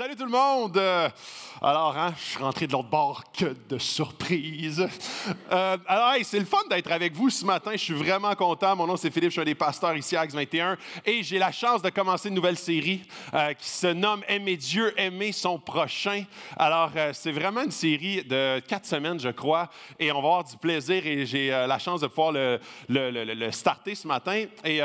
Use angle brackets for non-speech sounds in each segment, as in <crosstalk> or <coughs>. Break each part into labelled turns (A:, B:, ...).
A: Salut tout le monde! Euh, alors, hein, je suis rentré de l'autre bord, que de surprise! Euh, alors, c'est le fun d'être avec vous ce matin, je suis vraiment content. Mon nom c'est Philippe, je suis un des pasteurs ici à Axe 21 et j'ai la chance de commencer une nouvelle série euh, qui se nomme Aimer Dieu, aimer son prochain. Alors, c'est vraiment une série de quatre semaines, je crois, et on va avoir du plaisir et j'ai la chance de pouvoir le, le starter ce matin. Et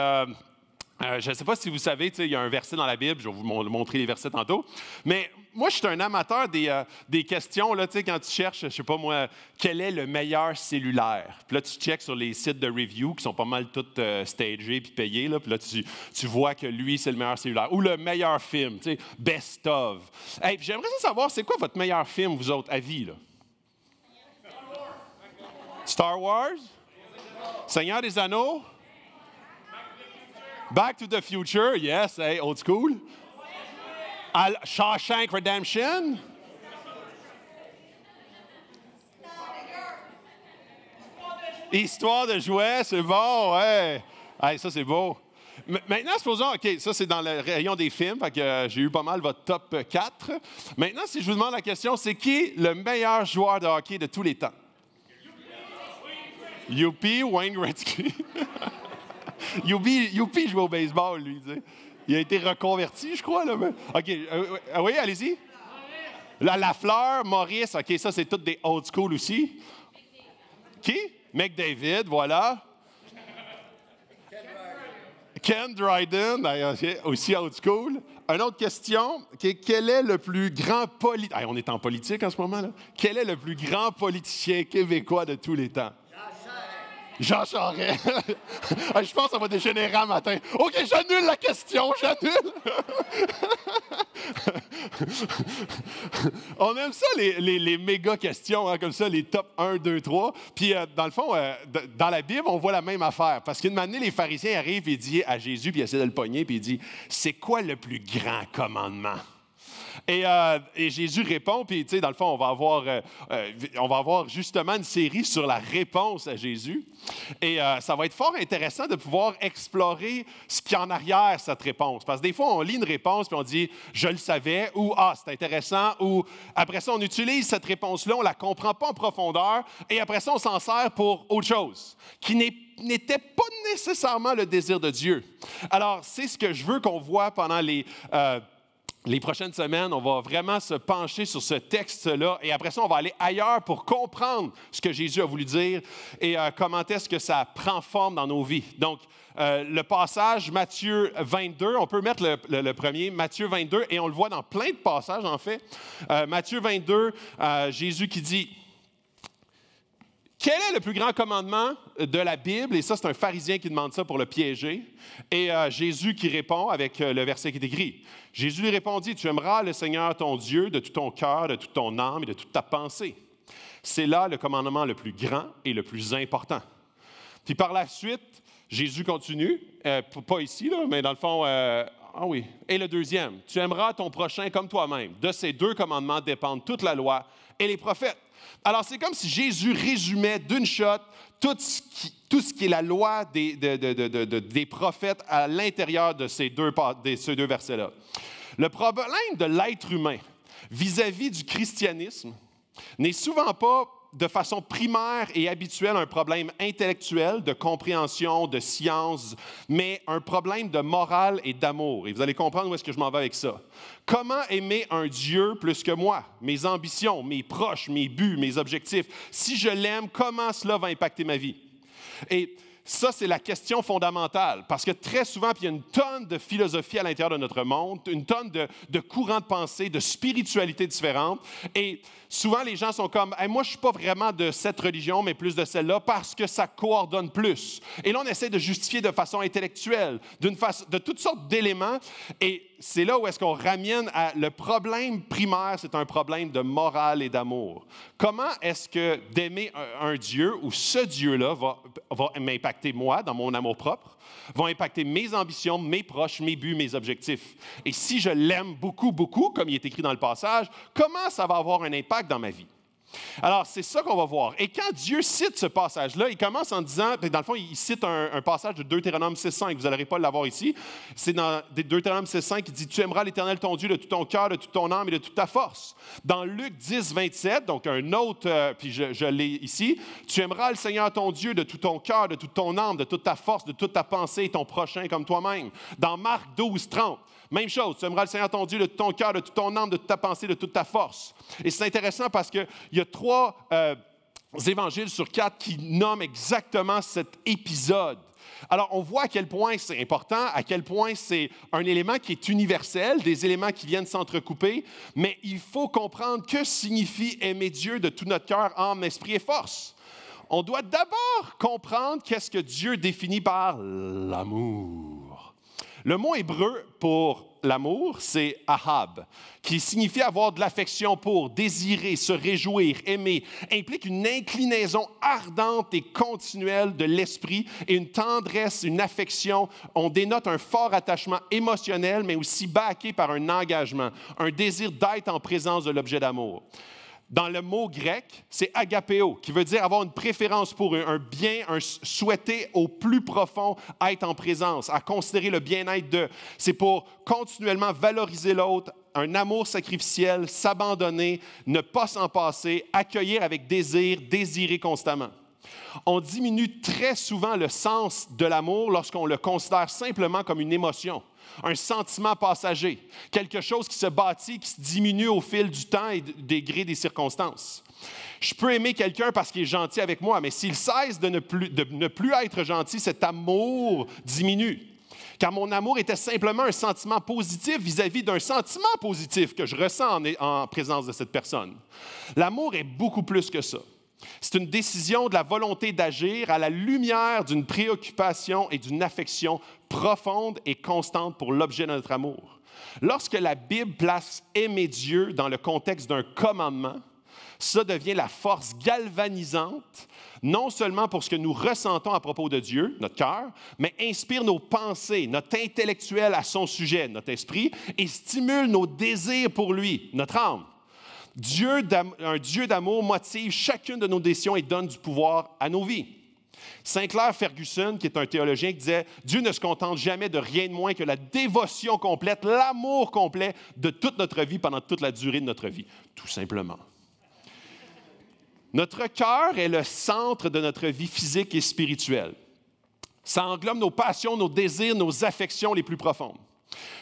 A: euh, je ne sais pas si vous savez, il y a un verset dans la Bible, je vais vous montrer les versets tantôt, mais moi, je suis un amateur des, euh, questions, quand tu cherches, je ne sais pas moi, quel est le meilleur cellulaire? Puis là, tu checks sur les sites de review qui sont pas mal tous euh, stagés puis payés, puis là, tu, vois que lui, c'est le meilleur cellulaire. Ou le meilleur film, tu sais, best of. j'aimerais savoir, c'est quoi votre meilleur film, vous autres, à vie, Star Wars? Seigneur des Anneaux? Back to the Future, yes, hey, old school. Al Shawshank Redemption. Histoire de jouets, c'est bon, hey. hey ça, c'est beau. Maintenant, supposons, OK, ça c'est dans le rayon des films, fait que euh, j'ai eu pas mal votre top 4. Maintenant, si je vous demande la question, c'est qui le meilleur joueur de hockey de tous les temps? Youpi, Wayne Gretzky. <laughs> <laughs> Youpi, joue au baseball, lui. Il a été reconverti, je crois. Là, OK. Euh, euh, euh, oui, allez-y. La, la, fleur, Maurice. OK, ça, c'est toutes des old school aussi. Qui? McDavid, voilà. Ken Dryden, ben, aussi old school. Une autre question, quel est le plus grand politicien... on est en politique en ce moment, là. Quel est le plus grand politicien québécois de tous les temps? Jean Charest. <laughs> je pense que ça va dégénérer un matin. OK, j'annule la question, j'annule. <laughs> On aime ça, les, méga questions, hein, comme ça, les top 1, 2, 3. Puis, euh, dans le fond, euh, dans la Bible, on voit la même affaire. Parce qu'une année, les pharisiens arrivent et disent à Jésus, puis ils essaient de le pogner, puis ils disent C'est quoi le plus grand commandement? Euh, et, Jésus répond, puis tu sais, dans le fond, on va, avoir, euh, euh, on va avoir justement une série sur la réponse à Jésus. Et ça va être fort intéressant de pouvoir explorer ce qui est en arrière cette réponse. Parce que des fois, on lit une réponse, puis on dit, je le savais, ou ah, c'est intéressant, ou après ça, on utilise cette réponse-là, on la comprend pas en profondeur, et après ça, on s'en sert pour autre chose, qui n'était pas nécessairement le désir de Dieu. Alors, c'est ce que je veux qu'on voit pendant les les prochaines semaines, on va vraiment se pencher sur ce texte-là et après ça, on va aller ailleurs pour comprendre ce que Jésus a voulu dire et euh, comment est-ce que ça prend forme dans nos vies. Donc, euh, le passage Matthieu 22, on peut mettre le, premier, Matthieu 22, et on le voit dans plein de passages en fait. Euh, Matthieu 22, Jésus qui dit, quel est le plus grand commandement de la Bible? Et ça, c'est un pharisien qui demande ça pour le piéger. Et euh, Jésus qui répond avec euh, le verset qui est écrit. Jésus lui répondit, Tu aimeras le Seigneur ton Dieu de tout ton cœur, de toute ton âme et de toute ta pensée. C'est là le commandement le plus grand et le plus important. Puis par la suite, Jésus continue, euh, pas ici, mais dans le fond, ah oui. Et le deuxième, tu aimeras ton prochain comme toi-même. De ces deux commandements dépendent toute la loi et les prophètes. Alors, c'est comme si Jésus résumait d'une shot tout ce, qui, tout ce qui est la loi des, des prophètes à l'intérieur de ces deux, ces deux versets-là. Le problème de l'être humain vis à -vis du christianisme n'est souvent pas de façon primaire et habituelle un problème intellectuel, de compréhension, de science, mais un problème de morale et d'amour. Et vous allez comprendre où est-ce que je m'en vais avec ça. Comment aimer un Dieu plus que moi, mes ambitions, mes proches, mes buts, mes objectifs? Si je l'aime, comment cela va impacter ma vie? Et ça, c'est la question fondamentale, parce que très souvent, il y a une tonne de philosophie à l'intérieur de notre monde, une tonne de, courants de pensée, de spiritualités différentes, et souvent les gens sont comme, moi, je suis pas vraiment de cette religion, mais plus de celle-là, parce que ça coordonne plus. Et là, on essaie de justifier de façon intellectuelle, d'une de toutes sortes d'éléments, et c'est là où est-ce qu'on ramène à le problème primaire, c'est un problème de morale et d'amour. Comment est-ce que d'aimer un, Dieu ou ce Dieu-là va, va m'impacter moi dans mon amour propre, va impacter mes ambitions, mes proches, mes buts, mes objectifs? Et si je l'aime beaucoup, beaucoup, comme il est écrit dans le passage, comment ça va avoir un impact dans ma vie? Alors, c'est ça qu'on va voir. Et quand Dieu cite ce passage-là, il commence en disant, dans le fond, il cite un, passage de Deutéronome 6.5, vous n'allez pas l'avoir ici. C'est dans Deutéronome 6.5 qui dit, Tu aimeras l'Éternel ton Dieu de tout ton cœur, de toute ton âme et de toute ta force. Dans Luc 10, 27, donc un autre, euh, puis je, l'ai ici, Tu aimeras le Seigneur ton Dieu de tout ton cœur, de toute ton âme, de toute ta force, de toute ta pensée et ton prochain comme toi-même. Dans Marc 12, 30, même chose, tu aimeras le Seigneur ton Dieu de ton cœur, de toute ton âme, de toute ta pensée, de toute ta force. Et c'est intéressant parce qu'il y a trois euh, évangiles sur quatre qui nomment exactement cet épisode. Alors, on voit à quel point c'est important, à quel point c'est un élément qui est universel, des éléments qui viennent s'entrecouper, mais il faut comprendre que signifie aimer Dieu de tout notre cœur, âme, esprit et force. On doit d'abord comprendre qu'est-ce que Dieu définit par l'amour. Le mot hébreu pour l'amour, c'est ahab, qui signifie avoir de l'affection pour, désirer, se réjouir, aimer, implique une inclinaison ardente et continuelle de l'esprit et une tendresse, une affection. On dénote un fort attachement émotionnel, mais aussi baqué par un engagement, un désir d'être en présence de l'objet d'amour dans le mot grec, c'est agapeo, qui veut dire avoir une préférence pour un bien, un souhaiter au plus profond être en présence, à considérer le bien-être d'eux. C'est pour continuellement valoriser l'autre, un amour sacrificiel, s'abandonner, ne pas s'en passer, accueillir avec désir, désirer constamment. On diminue très souvent le sens de l'amour lorsqu'on le considère simplement comme une émotion un sentiment passager, quelque chose qui se bâtit, qui se diminue au fil du temps et des grés des circonstances. Je peux aimer quelqu'un parce qu'il est gentil avec moi, mais s'il cesse de ne, plus, être gentil, cet amour diminue. Car mon amour était simplement un sentiment positif vis-à-vis d'un sentiment positif que je ressens en présence de cette personne. L'amour est beaucoup plus que ça. C'est une décision de la volonté d'agir à la lumière d'une préoccupation et d'une affection profonde et constante pour l'objet de notre amour. Lorsque la Bible place aimer Dieu dans le contexte d'un commandement, ça devient la force galvanisante, non seulement pour ce que nous ressentons à propos de Dieu, notre cœur, mais inspire nos pensées, notre intellectuel à son sujet, notre esprit, et stimule nos désirs pour lui, notre âme. Dieu un Dieu d'amour motive chacune de nos décisions et donne du pouvoir à nos vies. Sinclair Ferguson, qui est un théologien, qui disait Dieu ne se contente jamais de rien de moins que la dévotion complète, l'amour complet de toute notre vie pendant toute la durée de notre vie, tout simplement. Notre cœur est le centre de notre vie physique et spirituelle. Ça englobe nos passions, nos désirs, nos affections les plus profondes.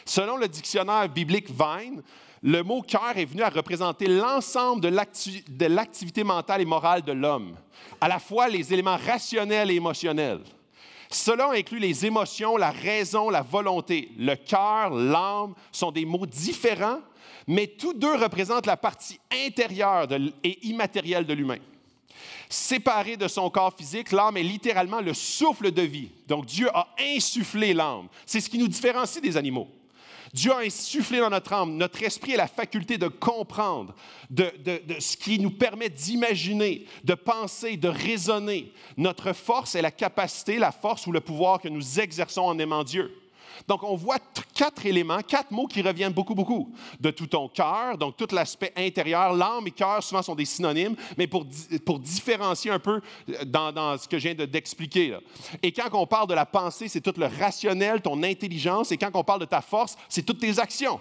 A: Selon le dictionnaire biblique Vine, le mot cœur est venu à représenter l'ensemble de l'activité mentale et morale de l'homme, à la fois les éléments rationnels et émotionnels. Cela inclut les émotions, la raison, la volonté. Le cœur, l'âme sont des mots différents, mais tous deux représentent la partie intérieure et immatérielle de l'humain. Séparé de son corps physique, l'âme est littéralement le souffle de vie. Donc Dieu a insufflé l'âme. C'est ce qui nous différencie des animaux. Dieu a insufflé dans notre âme. Notre esprit et la faculté de comprendre, de, de ce qui nous permet d'imaginer, de penser, de raisonner. Notre force est la capacité, la force ou le pouvoir que nous exerçons en aimant Dieu. Donc, on voit quatre éléments, quatre mots qui reviennent beaucoup, beaucoup. De tout ton cœur, donc tout l'aspect intérieur, l'âme et cœur souvent sont des synonymes, mais pour, différencier un peu euh, dans, ce que je viens d'expliquer. et quand on parle de la pensée, c'est tout le rationnel, ton intelligence, et quand on parle de ta force, c'est toutes tes actions,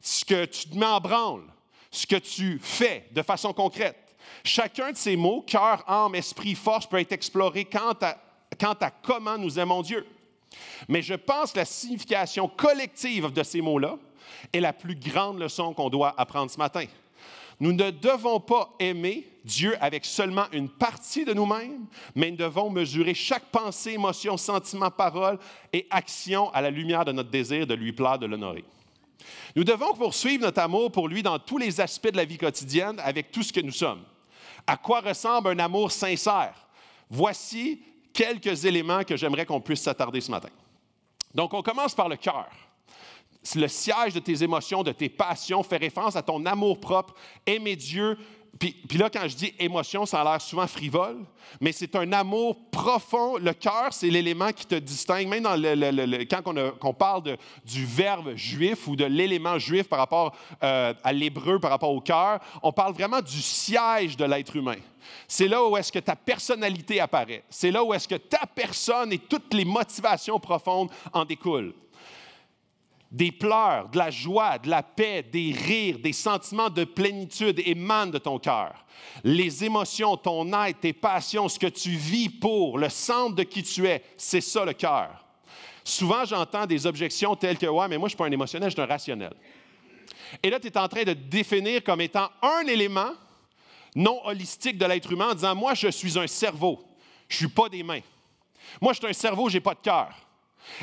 A: ce que tu te mets en branle, ce que tu fais de façon concrète. Chacun de ces mots, cœur, âme, esprit, force, peut être exploré quant à comment nous aimons Dieu. Mais je pense que la signification collective de ces mots-là est la plus grande leçon qu'on doit apprendre ce matin. Nous ne devons pas aimer Dieu avec seulement une partie de nous-mêmes, mais nous devons mesurer chaque pensée, émotion, sentiment, parole et action à la lumière de notre désir de lui plaire, de l'honorer. Nous devons poursuivre notre amour pour lui dans tous les aspects de la vie quotidienne avec tout ce que nous sommes. À quoi ressemble un amour sincère? Voici quelques éléments que j'aimerais qu'on puisse s'attarder ce matin. Donc, on commence par le cœur. Le siège de tes émotions, de tes passions fait référence à ton amour propre. Aimer Dieu, puis, là, quand je dis émotion, ça a l'air souvent frivole, mais c'est un amour profond. Le cœur, c'est l'élément qui te distingue. Même quand on, parle du verbe juif ou de l'élément juif par rapport euh, à l'hébreu, par rapport au cœur, on parle vraiment du siège de l'être humain. C'est là où est-ce que ta personnalité apparaît. C'est là où est-ce que ta personne et toutes les motivations profondes en découlent. Des pleurs, de la joie, de la paix, des rires, des sentiments de plénitude émanent de ton cœur. Les émotions, ton être, tes passions, ce que tu vis pour, le centre de qui tu es, c'est ça le cœur. Souvent, j'entends des objections telles que Ouais, mais moi, je ne suis pas un émotionnel, je suis un rationnel. Et là, tu es en train de définir comme étant un élément non holistique de l'être humain en disant Moi, je suis un cerveau, je ne suis pas des mains. Moi, je suis un cerveau, je n'ai pas de cœur.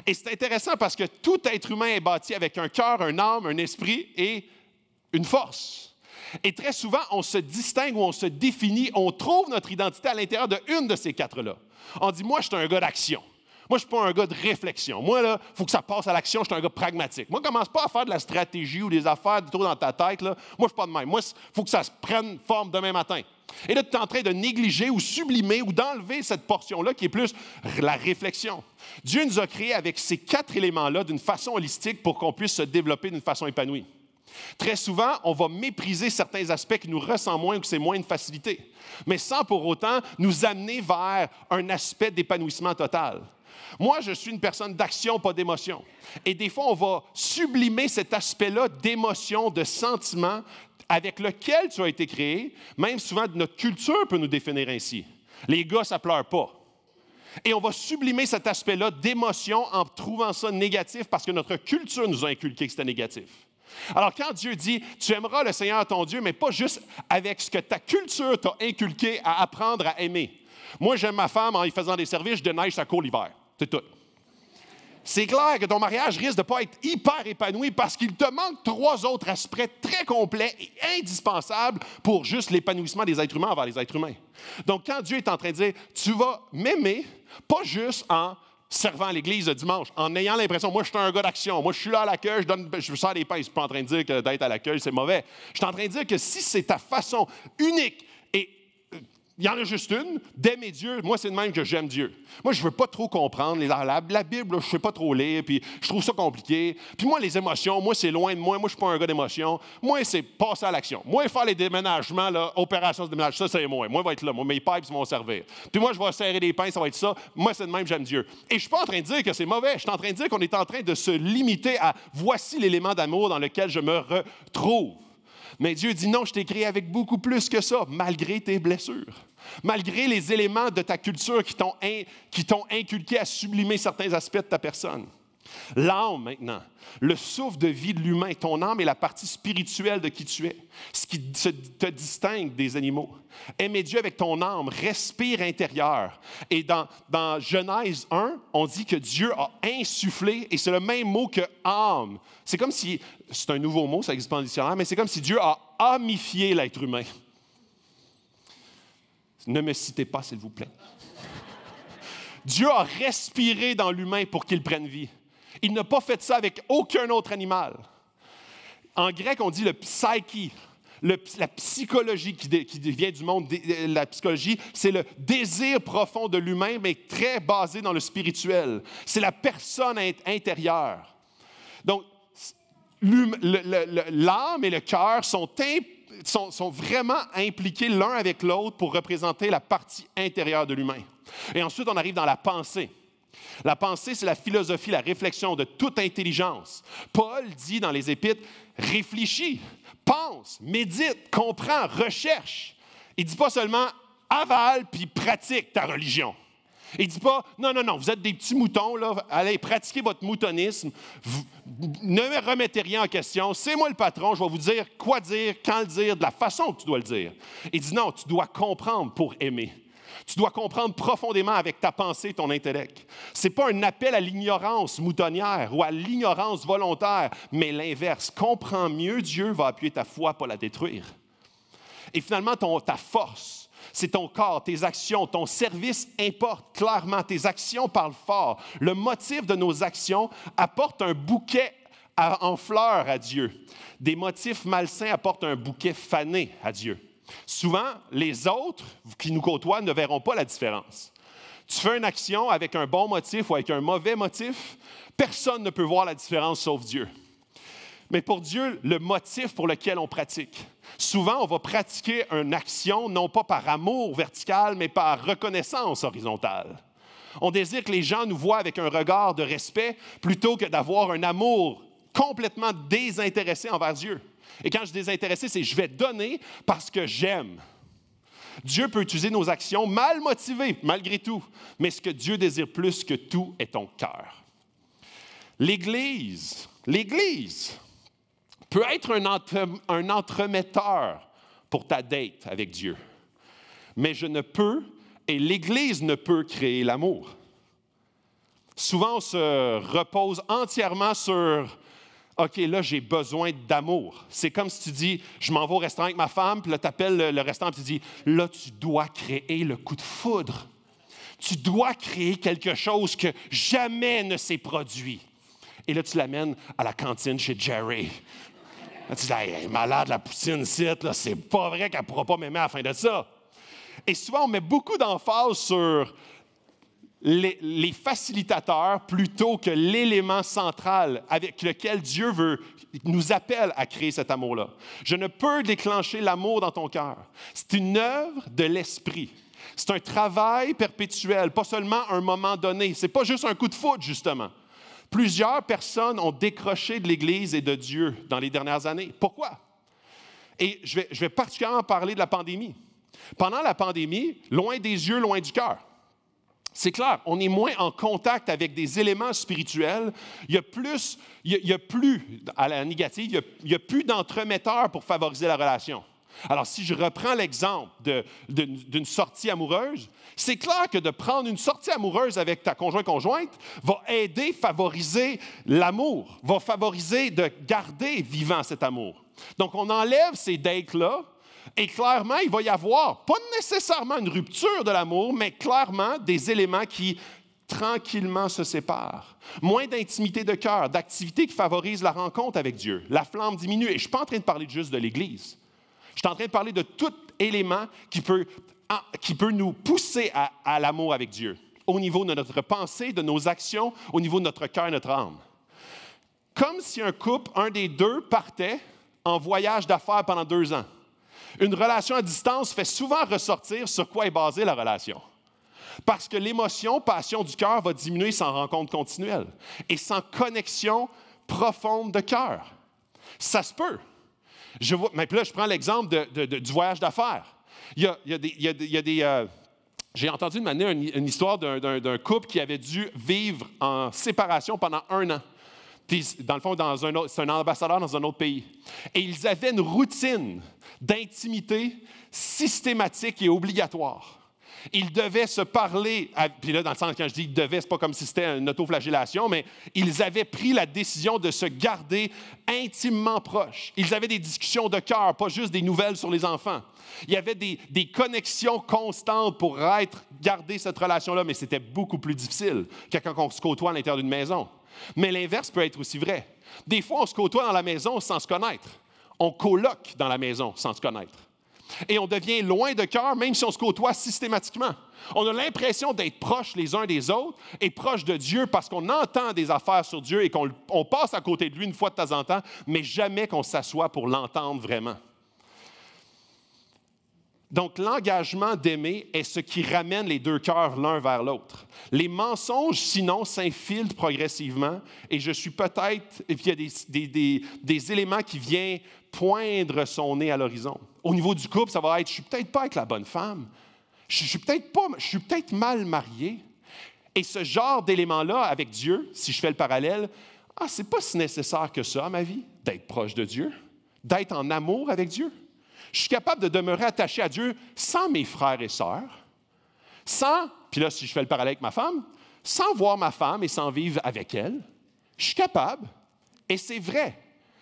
A: Et c'est intéressant parce que tout être humain est bâti avec un cœur, un âme, un esprit et une force. Et très souvent, on se distingue ou on se définit, on trouve notre identité à l'intérieur de une de ces quatre-là. On dit, moi, je suis un gars d'action. Moi, je ne suis pas un gars de réflexion. Moi, là, il faut que ça passe à l'action. Je suis un gars pragmatique. Moi, commence pas à faire de la stratégie ou des affaires du tout dans ta tête. Là. Moi, je suis pas de même. Moi, il faut que ça se prenne forme demain matin. Et là, tu es en train de négliger ou sublimer ou d'enlever cette portion-là qui est plus la réflexion. Dieu nous a créés avec ces quatre éléments-là d'une façon holistique pour qu'on puisse se développer d'une façon épanouie. Très souvent, on va mépriser certains aspects qui nous ressentent moins ou que c'est moins une facilité, mais sans pour autant nous amener vers un aspect d'épanouissement total. Moi, je suis une personne d'action, pas d'émotion. Et des fois, on va sublimer cet aspect-là d'émotion, de sentiment avec lequel tu as été créé. Même souvent, notre culture peut nous définir ainsi. Les gars, ça pleure pas. Et on va sublimer cet aspect-là d'émotion en trouvant ça négatif parce que notre culture nous a inculqué que c'était négatif. Alors quand Dieu dit, tu aimeras le Seigneur ton Dieu, mais pas juste avec ce que ta culture t'a inculqué à apprendre à aimer. Moi, j'aime ma femme en y faisant des services, de neige sa court l'hiver. C'est tout. C'est clair que ton mariage risque de ne pas être hyper épanoui parce qu'il te manque trois autres aspects très complets et indispensables pour juste l'épanouissement des êtres humains envers les êtres humains. Donc, quand Dieu est en train de dire, tu vas m'aimer, pas juste en servant l'Église le dimanche, en ayant l'impression, moi, je suis un gars d'action, moi, je suis là à l'accueil, je, donne, je sers des pains. Je ne suis pas en train de dire que d'être à l'accueil, c'est mauvais. Je suis en train de dire que si c'est ta façon unique il y en a juste une. D'aimer Dieu, moi, c'est de même que j'aime Dieu. Moi, je ne veux pas trop comprendre. Les, la, la, Bible, je ne sais pas trop lire, puis je trouve ça compliqué. Puis moi, les émotions, moi, c'est loin de moi. Moi, je ne suis pas un gars d'émotions. Moi, c'est passer à l'action. Moi, faire les déménagements, là, opérations de déménagement, ça, c'est moi. Moi, je vais être là. Moi, mes pipes vont servir. Puis moi, je vais serrer les pinces, ça va être ça. Moi, c'est de même, que j'aime Dieu. Et je ne suis pas en train de dire que c'est mauvais. Je suis en train de dire qu'on est en train de se limiter à voici l'élément d'amour dans lequel je me retrouve. Mais Dieu dit non, je t'ai créé avec beaucoup plus que ça, malgré tes blessures, malgré les éléments de ta culture qui t'ont inculqué à sublimer certains aspects de ta personne. L'âme maintenant, le souffle de vie de l'humain, ton âme est la partie spirituelle de qui tu es, ce qui te distingue des animaux. Aimer Dieu avec ton âme, respire intérieur. Et dans, dans Genèse 1, on dit que Dieu a insufflé, et c'est le même mot que âme. C'est comme si, c'est un nouveau mot, ça n'existe pas en dictionnaire, mais c'est comme si Dieu a amifié l'être humain. Ne me citez pas, s'il vous plaît. Dieu a respiré dans l'humain pour qu'il prenne vie. Il n'a pas fait ça avec aucun autre animal. En grec, on dit le psyche. la psychologie qui, vient du monde, euh, la psychologie, c'est le désir profond de l'humain, mais très basé dans le spirituel. C'est la personne intérieure. Donc, l'âme et le cœur sont vraiment impliqués l'un avec l'autre pour représenter la partie intérieure de l'humain. Et ensuite, on arrive dans la pensée. La pensée, c'est la philosophie, la réflexion de toute intelligence. Paul dit dans les Épîtres, réfléchis, pense, médite, comprends, recherche. Il ne dit pas seulement avale puis pratique ta religion. Il ne dit pas, non, non, non, vous êtes des petits moutons, allez, pratiquer votre moutonisme, ne remettez rien en question, c'est moi le patron, je vais vous dire quoi dire, quand le dire, de la façon que tu dois le dire. Il dit, non, tu dois comprendre pour aimer. Tu dois comprendre profondément avec ta pensée, ton intellect. Ce n'est pas un appel à l'ignorance moutonnière ou à l'ignorance volontaire, mais l'inverse. Comprends mieux Dieu va appuyer ta foi, pour la détruire. Et finalement, ta force, c'est ton corps, tes actions, ton service importe clairement. Tes actions parlent fort. Le motif de nos actions apporte un bouquet en fleurs à Dieu. Des motifs malsains apportent un bouquet fané à Dieu. Souvent, les autres qui nous côtoient ne verront pas la différence. Tu fais une action avec un bon motif ou avec un mauvais motif, personne ne peut voir la différence sauf Dieu. Mais pour Dieu, le motif pour lequel on pratique. Souvent, on va pratiquer une action non pas par amour vertical, mais par reconnaissance horizontale. On désire que les gens nous voient avec un regard de respect plutôt que d'avoir un amour complètement désintéressé envers Dieu. Et quand je suis désintéressé, c'est je vais donner parce que j'aime. Dieu peut utiliser nos actions mal motivées, malgré tout, mais ce que Dieu désire plus que tout est ton cœur. L'Église, l'Église peut être un, un entremetteur pour ta date avec Dieu, mais je ne peux et l'Église ne peut créer l'amour. Souvent, on se repose entièrement sur OK, là, j'ai besoin d'amour. C'est comme si tu dis, je m'en vais au restaurant avec ma femme, puis là, tu appelles le, restaurant, puis tu dis, là, tu dois créer le coup de foudre. Tu dois créer quelque chose que jamais ne s'est produit. Et là, tu l'amènes à la cantine chez Jerry. tu dis, elle est malade, la poutine là, c'est pas vrai qu'elle pourra pas m'aimer à la fin de ça. Et souvent, on met beaucoup d'emphase sur les, facilitateurs plutôt que l'élément central avec lequel Dieu veut, nous appelle à créer cet amour-là. Je ne peux déclencher l'amour dans ton cœur. C'est une œuvre de l'esprit. C'est un travail perpétuel, pas seulement un moment donné. C'est pas juste un coup de foudre, justement. Plusieurs personnes ont décroché de l'Église et de Dieu dans les dernières années. Pourquoi? Et je vais, je vais particulièrement parler de la pandémie. Pendant la pandémie, loin des yeux, loin du cœur. C'est clair, on est moins en contact avec des éléments spirituels. Il y a plus, il a, plus à la négative, il y a, plus d'entremetteurs pour favoriser la relation. Alors, si je reprends l'exemple d'une sortie amoureuse, c'est clair que de prendre une sortie amoureuse avec ta conjointe-conjointe va aider, favoriser l'amour, va favoriser de garder vivant cet amour. Donc, on enlève ces dates-là et clairement, il va y avoir, pas nécessairement une rupture de l'amour, mais clairement des éléments qui tranquillement se séparent. Moins d'intimité de cœur, d'activité qui favorise la rencontre avec Dieu. La flamme diminue. Et je ne suis pas en train de parler juste de l'Église. Je suis en train de parler de tout élément qui peut, ah, qui peut nous pousser à, à l'amour avec Dieu, au niveau de notre pensée, de nos actions, au niveau de notre cœur et notre âme. Comme si un couple, un des deux, partait en voyage d'affaires pendant deux ans. Une relation à distance fait souvent ressortir sur quoi est basée la relation. Parce que l'émotion, passion du cœur va diminuer sans rencontre continuelle et sans connexion profonde de cœur. Ça se peut. Je mais là, je prends l'exemple de, du voyage d'affaires. Il y a, des... j'ai entendu une une histoire d'un couple qui avait dû vivre en séparation pendant un an. Puis, dans le fond, c'est un ambassadeur dans un autre pays. Et ils avaient une routine d'intimité systématique et obligatoire. Ils devaient se parler, puis là, dans le sens, quand je dis ils devaient, c'est pas comme si c'était une autoflagellation, mais ils avaient pris la décision de se garder intimement proches. Ils avaient des discussions de cœur, pas juste des nouvelles sur les enfants. Il y avait des, connexions constantes pour être, garder cette relation-là, mais c'était beaucoup plus difficile que quand on se côtoie à l'intérieur d'une maison. Mais l'inverse peut être aussi vrai. Des fois, on se côtoie dans la maison sans se connaître. On colloque dans la maison sans se connaître et on devient loin de cœur, même si on se côtoie systématiquement. On a l'impression d'être proches les uns des autres et proches de Dieu parce qu'on entend des affaires sur Dieu et qu'on passe à côté de lui une fois de temps en temps, mais jamais qu'on s'assoit pour l'entendre vraiment. Donc l'engagement d'aimer est ce qui ramène les deux cœurs l'un vers l'autre. Les mensonges, sinon, s'infiltrent progressivement et je suis peut-être, il y a des éléments qui viennent poindre son nez à l'horizon au niveau du couple, ça va être, je suis peut-être pas avec la bonne femme. Je, suis peut-être pas, je suis peut-être mal marié. Et ce genre d'élément-là avec Dieu, si je fais le parallèle, ah, c'est pas si nécessaire que ça à ma vie, d'être proche de Dieu, d'être en amour avec Dieu. Je suis capable de demeurer attaché à Dieu sans mes frères et sœurs, sans, puis là, si je fais le parallèle avec ma femme, sans voir ma femme et sans vivre avec elle. Je suis capable, et c'est vrai,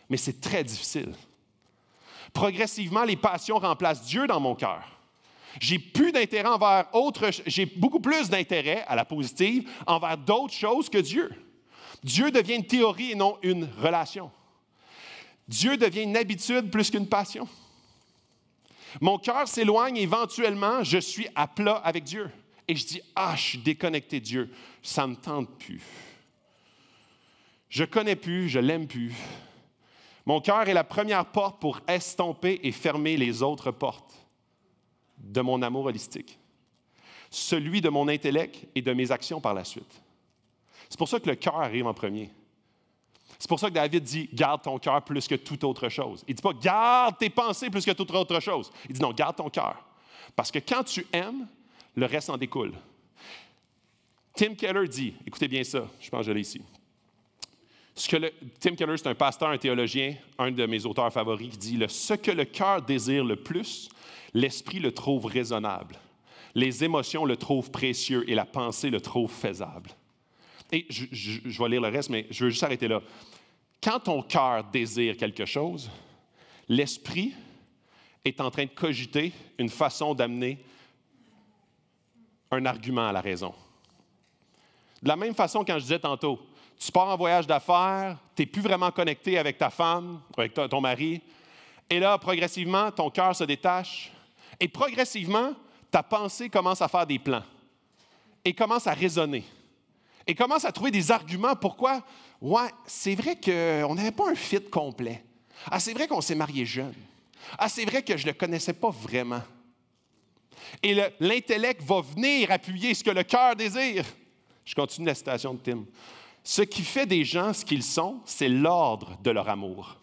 A: mais c'est très difficile progressivement, les passions remplacent Dieu dans mon cœur. J'ai plus d'intérêt envers autre, j'ai beaucoup plus d'intérêt à la positive envers d'autres choses que Dieu. Dieu devient une théorie et non une relation. Dieu devient une habitude plus qu'une passion. Mon cœur s'éloigne éventuellement, je suis à plat avec Dieu. Et je dis, ah, je suis déconnecté Dieu. Ça ne me tente plus. Je connais plus, je l'aime plus. Mon cœur est la première porte pour estomper et fermer les autres portes de mon amour holistique, celui de mon intellect et de mes actions par la suite. C'est pour ça que le cœur arrive en premier. C'est pour ça que David dit garde ton cœur plus que toute autre chose. Il ne dit pas garde tes pensées plus que toute autre chose. Il dit non, garde ton cœur. Parce que quand tu aimes, le reste en découle. Tim Keller dit, écoutez bien ça, je pense que je l'ai ici. Ce que Tim Keller, c'est un pasteur, un théologien, un de mes auteurs favoris, qui dit le, Ce que le cœur désire le plus, l'esprit le trouve raisonnable. Les émotions le trouvent précieux et la pensée le trouve faisable. Et je, je vais lire le reste, mais je veux juste arrêter là. Quand ton cœur désire quelque chose, l'esprit est en train de cogiter une façon d'amener un argument à la raison. De la même façon, quand je disais tantôt, tu pars en voyage d'affaires, tu n'es plus vraiment connecté avec ta femme, avec ton mari. Et là, progressivement, ton cœur se détache. Et progressivement, ta pensée commence à faire des plans et commence à raisonner et commence à trouver des arguments pourquoi, ouais, c'est vrai qu'on n'avait pas un fit complet. Ah, c'est vrai qu'on s'est marié jeune. Ah, c'est vrai que je ne le connaissais pas vraiment. Et l'intellect va venir appuyer ce que le cœur désire. Je continue la citation de Tim. Ce qui fait des gens ce qu'ils sont, c'est l'ordre de leur amour.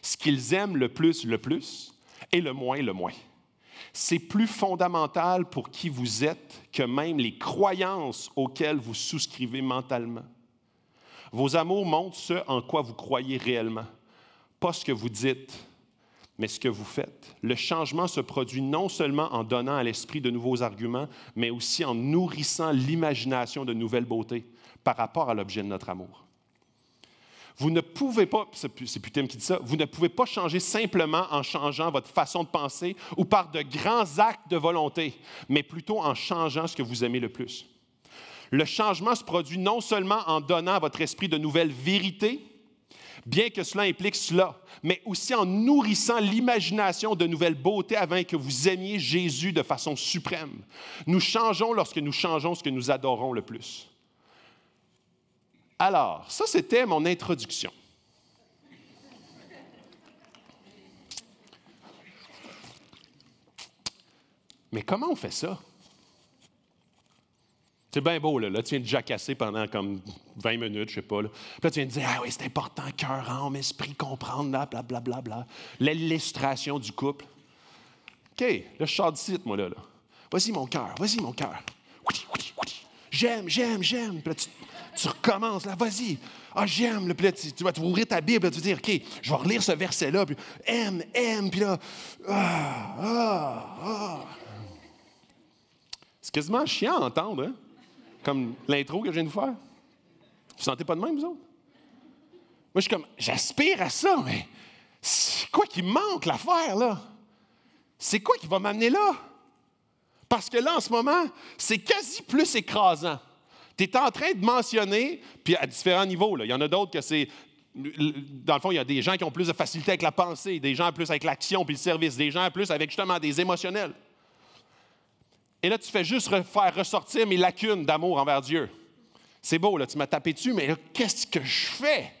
A: Ce qu'ils aiment le plus, le plus, et le moins, le moins. C'est plus fondamental pour qui vous êtes que même les croyances auxquelles vous souscrivez mentalement. Vos amours montrent ce en quoi vous croyez réellement, pas ce que vous dites, mais ce que vous faites. Le changement se produit non seulement en donnant à l'esprit de nouveaux arguments, mais aussi en nourrissant l'imagination de nouvelles beautés par rapport à l'objet de notre amour. Vous ne pouvez pas, c'est Putin qui dit ça, vous ne pouvez pas changer simplement en changeant votre façon de penser ou par de grands actes de volonté, mais plutôt en changeant ce que vous aimez le plus. Le changement se produit non seulement en donnant à votre esprit de nouvelles vérités, bien que cela implique cela, mais aussi en nourrissant l'imagination de nouvelles beautés afin que vous aimiez Jésus de façon suprême. Nous changeons lorsque nous changeons ce que nous adorons le plus. Alors, ça, c'était mon introduction. Mais comment on fait ça? C'est bien beau, là. là. Tu viens de jacasser pendant comme 20 minutes, je sais pas. Là. Puis là, tu viens de dire Ah oui, c'est important, cœur, âme, esprit, comprendre, là, blablabla. Bla, bla, bla. L'illustration du couple. OK, là, je sors site, moi, là. là. Vas-y, mon cœur, vas-y, mon cœur. J'aime, j'aime, j'aime. Puis là, tu tu recommences, là, vas-y. Ah, j'aime. le là, tu, vas ouvrir ta Bible, tu vas dire, OK, je vais relire ce verset-là. Puis aime, aime. Puis là, ah, ah, ah. chiant à entendre, hein? Comme l'intro que je viens de vous faire. Vous sentez pas de même, vous autres? Moi, je suis comme, j'aspire à ça, mais c'est quoi qui manque l'affaire, là? C'est quoi qui va m'amener là? Parce que là, en ce moment, c'est quasi plus écrasant. Tu es en train de mentionner, puis à différents niveaux, il y en a d'autres que c'est dans le fond, il y a des gens qui ont plus de facilité avec la pensée, des gens plus avec l'action puis le service, des gens plus avec justement des émotionnels. Et là, tu fais juste faire ressortir mes lacunes d'amour envers Dieu. C'est beau, là, tu m'as tapé dessus, mais qu'est-ce que je fais?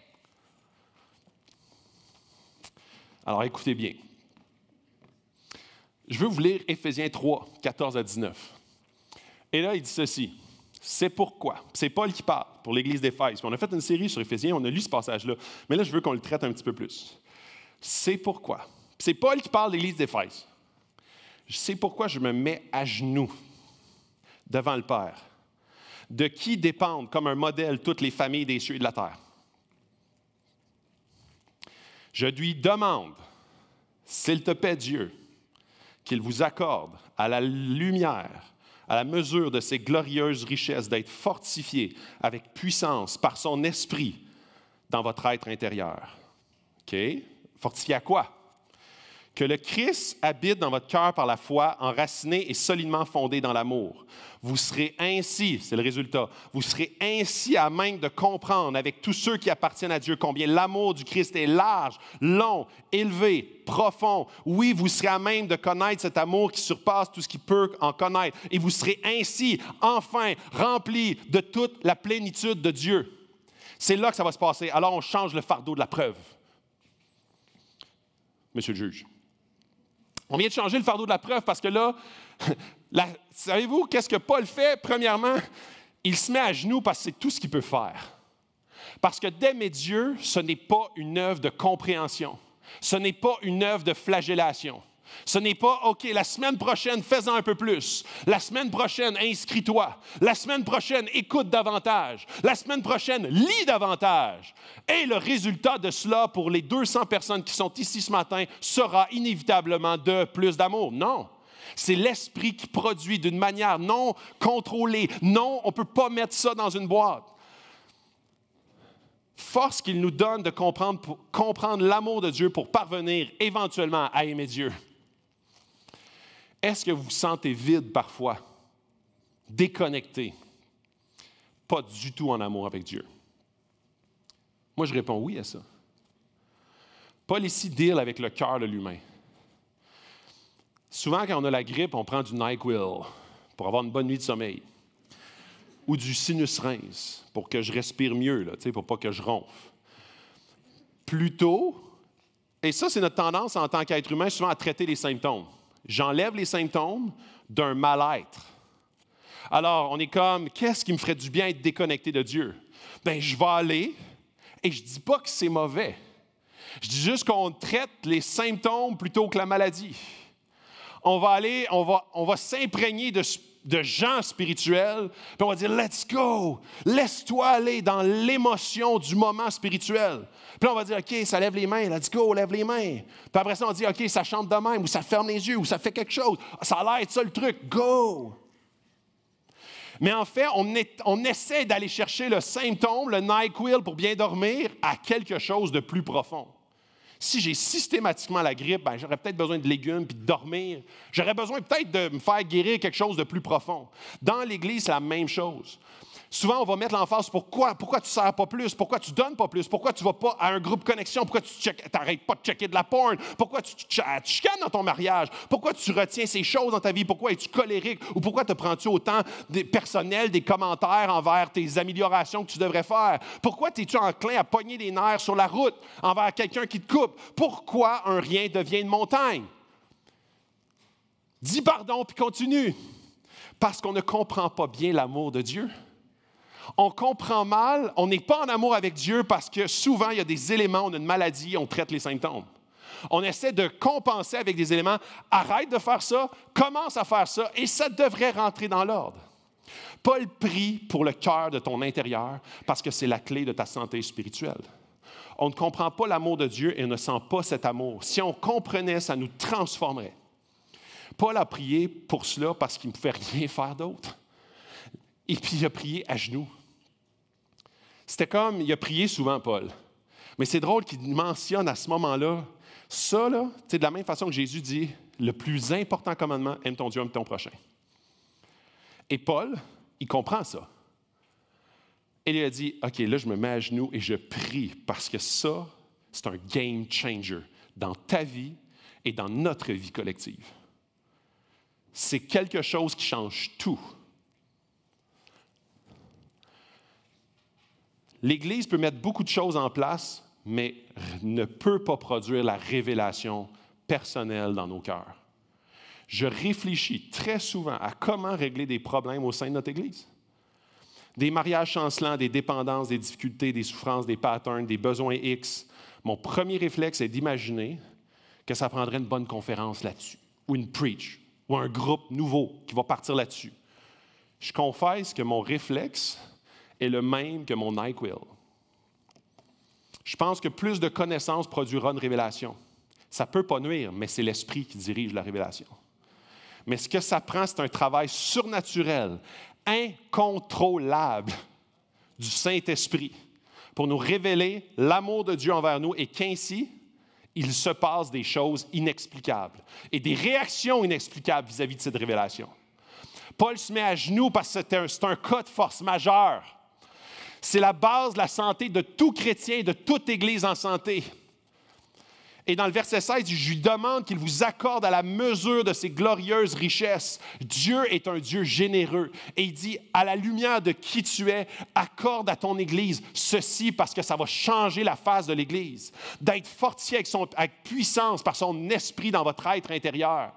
A: Alors, écoutez bien. Je veux vous lire Éphésiens 3, 14 à 19. Et là, il dit ceci. C'est pourquoi. C'est Paul qui parle pour l'Église d'Éphèse. On a fait une série sur Éphésiens, on a lu ce passage-là, mais là, je veux qu'on le traite un petit peu plus. C'est pourquoi. C'est Paul qui parle de l'Église d'Éphèse. C'est pourquoi je me mets à genoux devant le Père, de qui dépendent comme un modèle toutes les familles des cieux et de la terre. Je lui demande, s'il te plaît Dieu, qu'il vous accorde à la lumière à la mesure de ses glorieuses richesses, d'être fortifié avec puissance par son esprit dans votre être intérieur. OK? Fortifié à quoi? que le Christ habite dans votre cœur par la foi, enraciné et solidement fondé dans l'amour. Vous serez ainsi, c'est le résultat, vous serez ainsi à même de comprendre avec tous ceux qui appartiennent à Dieu combien l'amour du Christ est large, long, élevé, profond. Oui, vous serez à même de connaître cet amour qui surpasse tout ce qui peut en connaître. Et vous serez ainsi, enfin, rempli de toute la plénitude de Dieu. C'est là que ça va se passer. Alors on change le fardeau de la preuve. Monsieur le juge. On vient de changer le fardeau de la preuve parce que là, <laughs> savez-vous qu'est-ce que Paul fait? Premièrement, il se met à genoux parce que c'est tout ce qu'il peut faire. Parce que d'aimer Dieu, ce n'est pas une œuvre de compréhension. Ce n'est pas une œuvre de flagellation. Ce n'est pas, OK, la semaine prochaine, fais-en un peu plus. La semaine prochaine, inscris-toi. La semaine prochaine, écoute davantage. La semaine prochaine, lis davantage. Et le résultat de cela pour les 200 personnes qui sont ici ce matin sera inévitablement de plus d'amour. Non. C'est l'esprit qui produit d'une manière non contrôlée. Non, on ne peut pas mettre ça dans une boîte. Force qu'il nous donne de comprendre, comprendre l'amour de Dieu pour parvenir éventuellement à aimer Dieu. Est-ce que vous vous sentez vide parfois, déconnecté, pas du tout en amour avec Dieu? Moi, je réponds oui à ça. Pas ici deal avec le cœur de l'humain. Souvent, quand on a la grippe, on prend du NyQuil pour avoir une bonne nuit de sommeil ou du sinus rince pour que je respire mieux, là, pour pas que je ronfle. Plutôt, et ça, c'est notre tendance en tant qu'être humain, souvent à traiter les symptômes j'enlève les symptômes d'un mal-être. Alors, on est comme, qu'est-ce qui me ferait du bien être déconnecté de Dieu? Ben, je vais aller et je dis pas que c'est mauvais. Je dis juste qu'on traite les symptômes plutôt que la maladie. On va aller, on va, on va s'imprégner de ce de gens spirituels, puis on va dire Let's go, laisse-toi aller dans l'émotion du moment spirituel. Puis on va dire OK, ça lève les mains, let's go, lève les mains. Puis après ça, on dit OK, ça chante de même, ou ça ferme les yeux, ou ça fait quelque chose. Ah, ça a l'air être ça le truc, go. Mais en fait, on, on essaie d'aller chercher le symptôme, le NyQuil pour bien dormir, à quelque chose de plus profond. Si j'ai systématiquement la grippe, ben, j'aurais peut-être besoin de légumes puis de dormir. J'aurais besoin peut-être de me faire guérir quelque chose de plus profond. Dans l'Église, c'est la même chose. Souvent, on va mettre l'emphase pourquoi, pourquoi tu ne sers pas plus, pourquoi tu ne donnes pas plus, pourquoi tu ne vas pas à un groupe connexion, pourquoi tu n'arrêtes pas de checker de la porn, pourquoi tu, ah, tu, chicanes dans ton mariage, pourquoi tu retiens ces choses dans ta vie, pourquoi es-tu colérique ou pourquoi te prends-tu autant des personnels, des commentaires envers tes améliorations que tu devrais faire, pourquoi es-tu enclin à pogner des nerfs sur la route envers quelqu'un qui te coupe, pourquoi un rien devient une montagne. Dis pardon puis continue, parce qu'on ne comprend pas bien l'amour de Dieu on comprend mal, on n'est pas en amour avec Dieu parce que souvent il y a des éléments, on a une maladie, on traite les symptômes. On essaie de compenser avec des éléments. Arrête de faire ça, commence à faire ça, et ça devrait rentrer dans l'ordre. Paul prie pour le cœur de ton intérieur parce que c'est la clé de ta santé spirituelle. On ne comprend pas l'amour de Dieu et on ne sent pas cet amour. Si on comprenait, ça nous transformerait. Paul a prié pour cela parce qu'il ne pouvait rien faire d'autre. Et puis il a prié à genoux. C'était comme, il a prié souvent, Paul. Mais c'est drôle qu'il mentionne à ce moment-là, ça, là, de la même façon que Jésus dit, le plus important commandement, aime ton Dieu, aime ton prochain. Et Paul, il comprend ça. Et il a dit, OK, là, je me mets à genoux et je prie parce que ça, c'est un game changer dans ta vie et dans notre vie collective. C'est quelque chose qui change tout. L'Église peut mettre beaucoup de choses en place, mais ne peut pas produire la révélation personnelle dans nos cœurs. Je réfléchis très souvent à comment régler des problèmes au sein de notre Église. Des mariages chancelants, des dépendances, des difficultés, des souffrances, des patterns, des besoins X. Mon premier réflexe est d'imaginer que ça prendrait une bonne conférence là-dessus, ou une preach, ou un groupe nouveau qui va partir là-dessus. Je confesse que mon réflexe est le même que mon NyQuil. Je pense que plus de connaissances produira une révélation. Ça peut pas nuire, mais c'est l'esprit qui dirige la révélation. Mais ce que ça prend, c'est un travail surnaturel, incontrôlable du Saint-Esprit pour nous révéler l'amour de Dieu envers nous et qu'ainsi, il se passe des choses inexplicables et des réactions inexplicables vis-à-vis de cette révélation. Paul se met à genoux parce que c'est un, un, cas de force majeure. C'est la base de la santé de tout chrétien, et de toute Église en santé. Et dans le verset 16, je lui demande qu'il vous accorde à la mesure de ses glorieuses richesses. Dieu est un Dieu généreux. Et il dit, à la lumière de qui tu es, accorde à ton Église ceci parce que ça va changer la face de l'Église. D'être fortifié avec, son, avec puissance par son esprit dans votre être intérieur.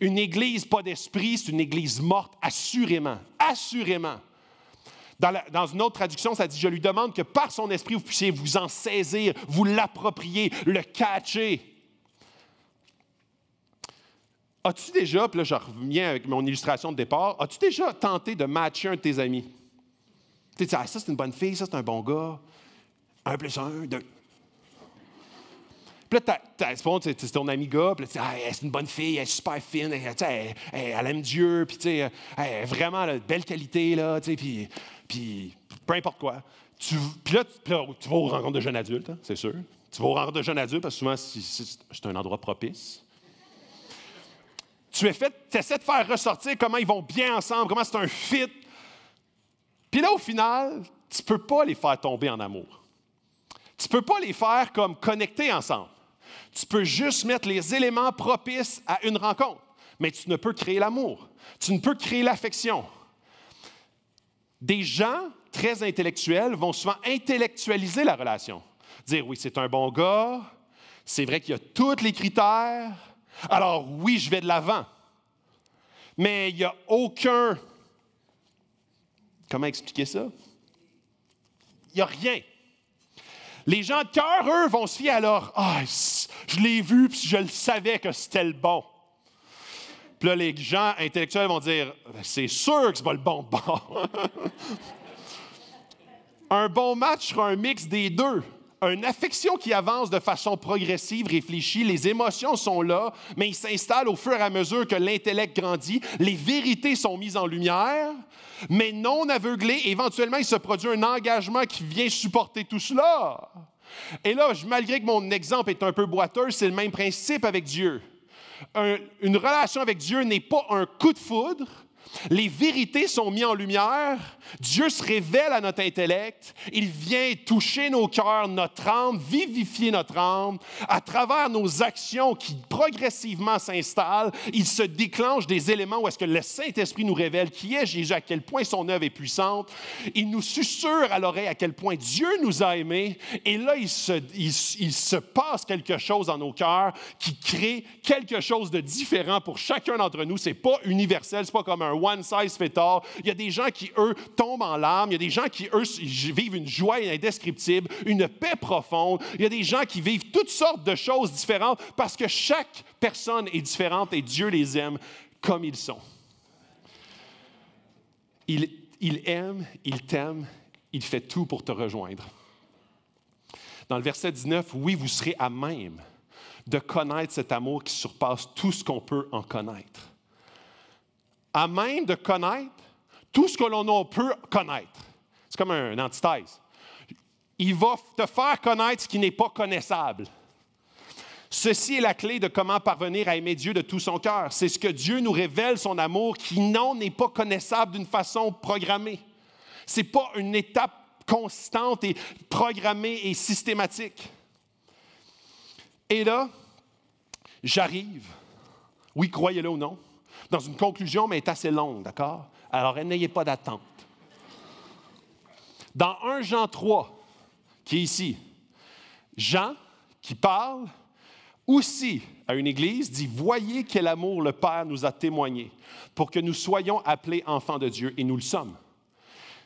A: Une Église pas d'esprit, c'est une Église morte, assurément. Assurément. Dans, une autre traduction, ça dit, je lui demande que par son esprit, vous puissiez vous en saisir, vous l'approprier, le catcher. As-tu déjà, puis là je reviens avec mon illustration de départ, as-tu déjà tenté de matcher un de tes amis? Tu sais, « ah, ça c'est une bonne fille, ça c'est un bon gars. Un plus un, deux. Puis là, c'est ton ami gars, puis là, tu ah, c'est une bonne fille, elle est super fine, elle, elle aime Dieu, puis tu sais, vraiment, de belle qualité, là, tu sais, puis puis peu importe quoi. Tu, puis là, tu, vas aux rencontres de jeunes adultes, hein, c'est sûr. Tu vas aux rencontres de jeunes adultes parce que souvent, c'est un endroit propice. Tu es fait, essaies de faire ressortir comment ils vont bien ensemble, comment c'est un fit. Puis là, au final, tu ne peux pas les faire tomber en amour. Tu ne peux pas les faire comme connecter ensemble. Tu peux juste mettre les éléments propices à une rencontre, mais tu ne peux créer l'amour. Tu ne peux créer l'affection des gens très intellectuels vont souvent intellectualiser la relation. Dire oui, c'est un bon gars, c'est vrai qu'il y a tous les critères, alors oui, je vais de l'avant. Mais il n'y a aucun... Comment expliquer ça? Il n'y a rien. Les gens de cœur, eux, vont se fier à Ah, je l'ai vu, puis je le savais que c'était le bon. Puis les gens intellectuels vont dire C'est sûr que c'est pas le bon bord. <laughs> un bon match sera un mix des deux. Une affection qui avance de façon progressive, réfléchie, les émotions sont là, mais ils s'installent au fur et à mesure que l'intellect grandit, les vérités sont mises en lumière, mais non aveuglées. éventuellement il se produit un engagement qui vient supporter tout cela. Et là, malgré que mon exemple est un peu boiteux, c'est le même principe avec Dieu une relation avec Dieu n'est pas un coup de foudre, les vérités sont mises en lumière. Dieu se révèle à notre intellect. Il vient toucher nos cœurs, notre âme, vivifier notre âme. À travers nos actions qui progressivement s'installent, il se déclenche des éléments où est-ce que le Saint-Esprit nous révèle qui est Jésus, à quel point son œuvre est puissante. Il nous susurre à l'oreille à quel point Dieu nous a aimés. Et là, il se, se passe quelque chose dans nos cœurs qui crée quelque chose de différent pour chacun d'entre nous. C'est pas universel, c'est pas comme un one size fait all. Il y a des gens qui, eux, tombent en larmes. Il y a des gens qui, eux, vivent une joie indescriptible, une paix profonde. Il y a des gens qui vivent toutes sortes de choses différentes parce que chaque personne est différente et Dieu les aime comme ils sont. Il, il aime, il t'aime, il fait tout pour te rejoindre. Dans le verset 19, oui, vous serez à même de connaître cet amour qui surpasse tout ce qu'on peut en connaître à même de connaître tout ce que l'on peut connaître. C'est comme un antithèse. Il va te faire connaître ce qui n'est pas connaissable. Ceci est la clé de comment parvenir à aimer Dieu de tout son cœur. C'est ce que Dieu nous révèle, son amour, qui non n'est pas connaissable d'une façon programmée. Ce n'est pas une étape constante et programmée et systématique. Et là, j'arrive. Oui, croyez-le ou non dans une conclusion, mais est assez longue, d'accord? Alors, n'ayez pas d'attente. Dans 1 Jean 3, qui est ici, Jean, qui parle aussi à une église, dit, Voyez quel amour le Père nous a témoigné pour que nous soyons appelés enfants de Dieu, et nous le sommes.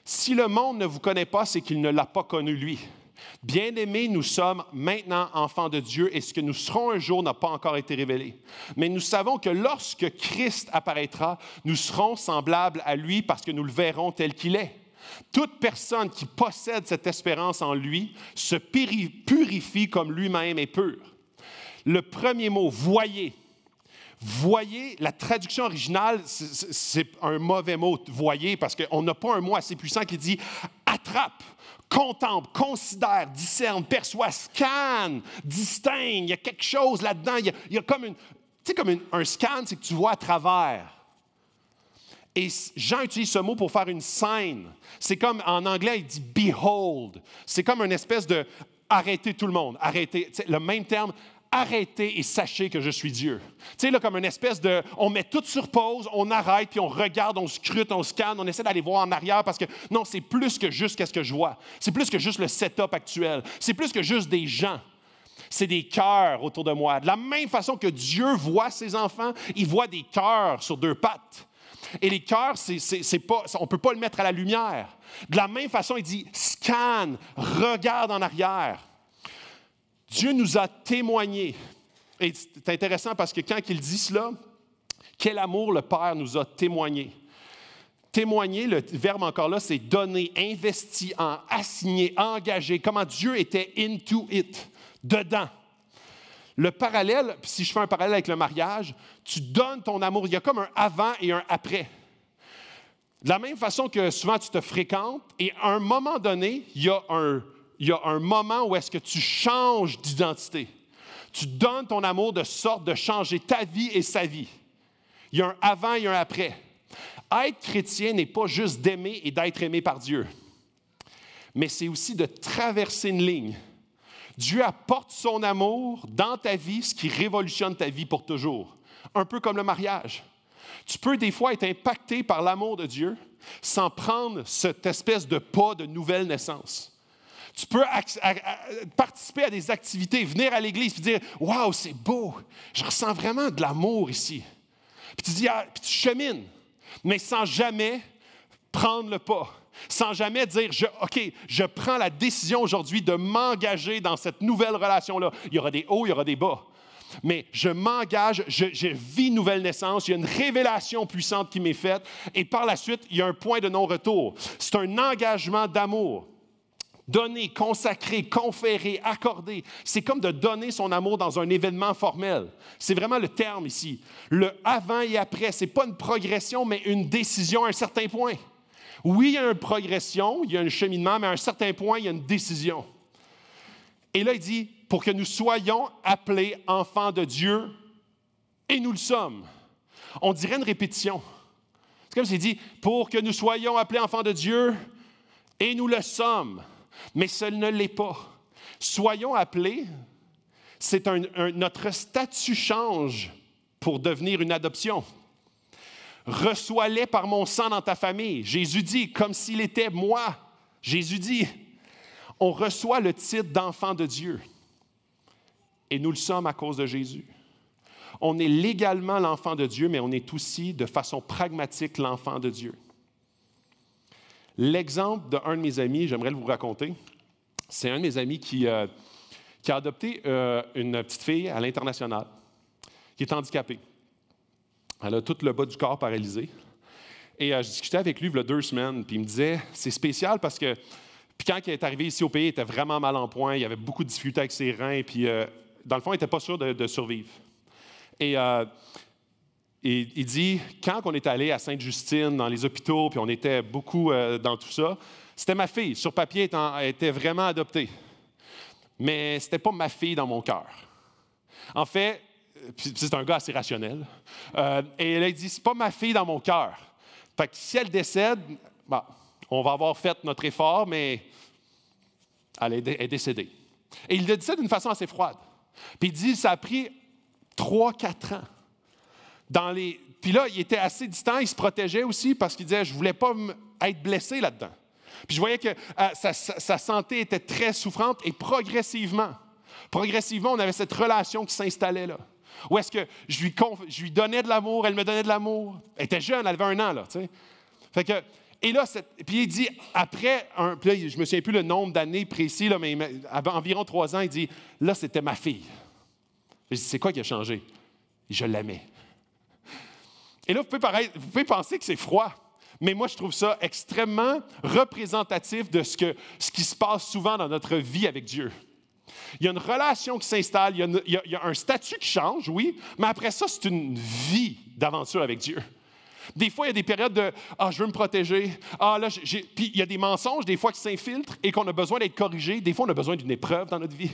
A: Si le monde ne vous connaît pas, c'est qu'il ne l'a pas connu, lui. Bien-aimés, nous sommes maintenant enfants de Dieu et ce que nous serons un jour n'a pas encore été révélé. Mais nous savons que lorsque Christ apparaîtra, nous serons semblables à lui parce que nous le verrons tel qu'il est. Toute personne qui possède cette espérance en lui se purifie comme lui-même est pur. Le premier mot, voyez. Voyez, la traduction originale, c'est un mauvais mot, voyez, parce qu'on n'a pas un mot assez puissant qui dit attrape contemple, considère, discerne, perçoit, scanne, distingue. Il y a quelque chose là-dedans. Il, y a comme une. un scan, c'est que tu vois à travers. Et Jean utilise ce mot pour faire une scène. C'est comme en anglais, il dit behold. C'est comme une espèce de arrêter tout le monde, arrêter. Le même terme, arrêtez et sachez que je suis Dieu. Tu sais, là, comme une espèce de, on met tout sur pause, on arrête, puis on regarde, on scrute, on scanne, on essaie d'aller voir en arrière parce que non, c'est plus que juste qu'est-ce que je vois. C'est plus que juste le setup actuel. C'est plus que juste des gens. C'est des cœurs autour de moi. De la même façon que Dieu voit ses enfants, il voit des cœurs sur deux pattes. Et les cœurs, c'est, pas, on ne peut pas le mettre à la lumière. De la même façon, il dit, scanne, regarde en arrière. Dieu nous a témoigné. Et c'est intéressant parce que quand il dit cela, quel amour le Père nous a témoigné. Témoigner, le verbe encore là, c'est donner, investir, en, assigner, engager. Comment Dieu était into it, dedans. Le parallèle, si je fais un parallèle avec le mariage, tu donnes ton amour. Il y a comme un avant et un après. De la même façon que souvent tu te fréquentes et à un moment donné, il y a un il y a un moment où est-ce que tu changes d'identité. Tu donnes ton amour de sorte de changer ta vie et sa vie. Il y a un avant et un après. Être chrétien n'est pas juste d'aimer et d'être aimé par Dieu, mais c'est aussi de traverser une ligne. Dieu apporte son amour dans ta vie, ce qui révolutionne ta vie pour toujours. Un peu comme le mariage. Tu peux des fois être impacté par l'amour de Dieu sans prendre cette espèce de pas de nouvelle naissance. Tu peux participer à des activités, venir à l'église et dire Waouh, c'est beau, je ressens vraiment de l'amour ici. Puis tu, dis, ah, puis tu chemines, mais sans jamais prendre le pas, sans jamais dire OK, je prends la décision aujourd'hui de m'engager dans cette nouvelle relation-là. Il y aura des hauts, il y aura des bas. Mais je m'engage, je, je, vis une nouvelle naissance, il y a une révélation puissante qui m'est faite, et par la suite, il y a un point de non-retour. C'est un engagement d'amour. Donner, consacrer, conférer, accorder, c'est comme de donner son amour dans un événement formel. C'est vraiment le terme ici. Le avant et après, c'est pas une progression, mais une décision à un certain point. Oui, il y a une progression, il y a un cheminement, mais à un certain point, il y a une décision. Et là, il dit, pour que nous soyons appelés enfants de Dieu, et nous le sommes. On dirait une répétition. C'est comme s'il dit, pour que nous soyons appelés enfants de Dieu, et nous le sommes mais ce ne l'est pas. Soyons appelés, c'est notre statut change pour devenir une adoption. Reçois-les par mon sang dans ta famille. Jésus dit, comme s'il était moi. Jésus dit, on reçoit le titre d'enfant de Dieu. Et nous le sommes à cause de Jésus. On est légalement l'enfant de Dieu, mais on est aussi de façon pragmatique l'enfant de Dieu. L'exemple d'un de mes amis, j'aimerais le vous raconter. C'est un de mes amis qui, euh, a adopté euh, une petite fille à l'international, qui est handicapée. Elle a tout le bas du corps paralysé. Et euh, je discutais avec lui il y a deux semaines, puis il me disait c'est spécial parce que, puis quand il est arrivé ici au pays, il était vraiment mal en point, il avait beaucoup de difficultés avec ses reins, puis dans le fond, il n'était pas sûr de, de survivre. Et il dit, quand on est allé à Sainte-Justine, dans les hôpitaux, puis on était beaucoup euh, dans tout ça, c'était ma fille. Sur papier, elle était vraiment adoptée. Mais c'était pas ma fille dans mon cœur. En fait, c'est un gars assez rationnel. Euh, et elle a dit, c'est pas ma fille dans mon cœur. Fait que si elle décède, on va avoir fait notre effort, mais elle est décédée. Et il le ça d'une façon assez froide. Puis il dit, ça a pris 3-4 ans dans Puis là, il était assez distant, il se protégeait aussi parce qu'il disait, je ne voulais pas être blessé là-dedans. Puis je voyais que euh, sa, santé était très souffrante et progressivement, progressivement, on avait cette relation qui s'installait là. Où est-ce que je lui, donnais de l'amour, elle me donnait de l'amour. Elle était jeune, elle avait un an, là, Fait que, et là, puis il dit, après, un... ne je me souviens plus le nombre d'années précis, là, mais environ trois ans, il dit, là, c'était ma fille. Je dis, c'est quoi qui a changé? Je l'aimais. Et là, vous pouvez, penser que c'est froid, mais moi, je trouve ça extrêmement représentatif de ce, qui se passe souvent dans notre vie avec Dieu. Il y a une relation qui s'installe, il, y a un statut qui change, oui, mais après ça, c'est une vie d'aventure avec Dieu. Des fois, il y a des périodes de Ah, je veux me protéger. Ah, puis il y a des mensonges, des fois, qui s'infiltrent et qu'on a besoin d'être corrigé. Des fois, on a besoin d'une épreuve dans notre vie.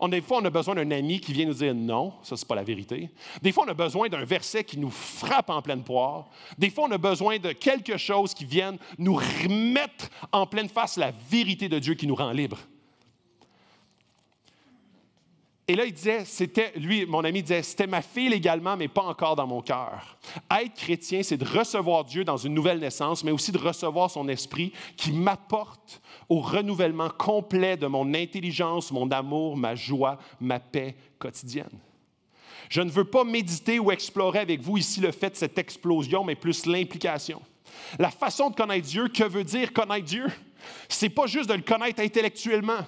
A: On, des fois, on a besoin d'un ami qui vient nous dire non, ça, n'est pas la vérité. Des fois, on a besoin d'un verset qui nous frappe en pleine poire. Des fois, on a besoin de quelque chose qui vienne nous remettre en pleine face la vérité de Dieu qui nous rend libres. Et là, il disait, c'était, lui, mon ami disait, c'était ma fille également, mais pas encore dans mon cœur. Être chrétien, c'est de recevoir Dieu dans une nouvelle naissance, mais aussi de recevoir son esprit qui m'apporte au renouvellement complet de mon intelligence, mon amour, ma joie, ma paix quotidienne. Je ne veux pas méditer ou explorer avec vous ici le fait de cette explosion, mais plus l'implication. La façon de connaître Dieu, que veut dire connaître Dieu? C'est pas juste de le connaître intellectuellement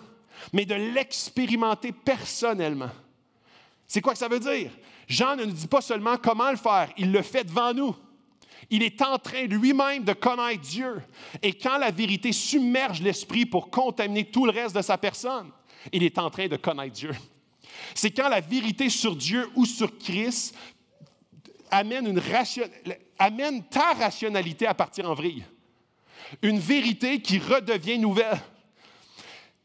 A: mais de l'expérimenter personnellement. C'est quoi que ça veut dire? Jean ne nous dit pas seulement comment le faire, il le fait devant nous. Il est en train lui-même de connaître Dieu. Et quand la vérité submerge l'esprit pour contaminer tout le reste de sa personne, il est en train de connaître Dieu. C'est quand la vérité sur Dieu ou sur Christ amène, une amène ta rationalité à partir en vrille. Une vérité qui redevient nouvelle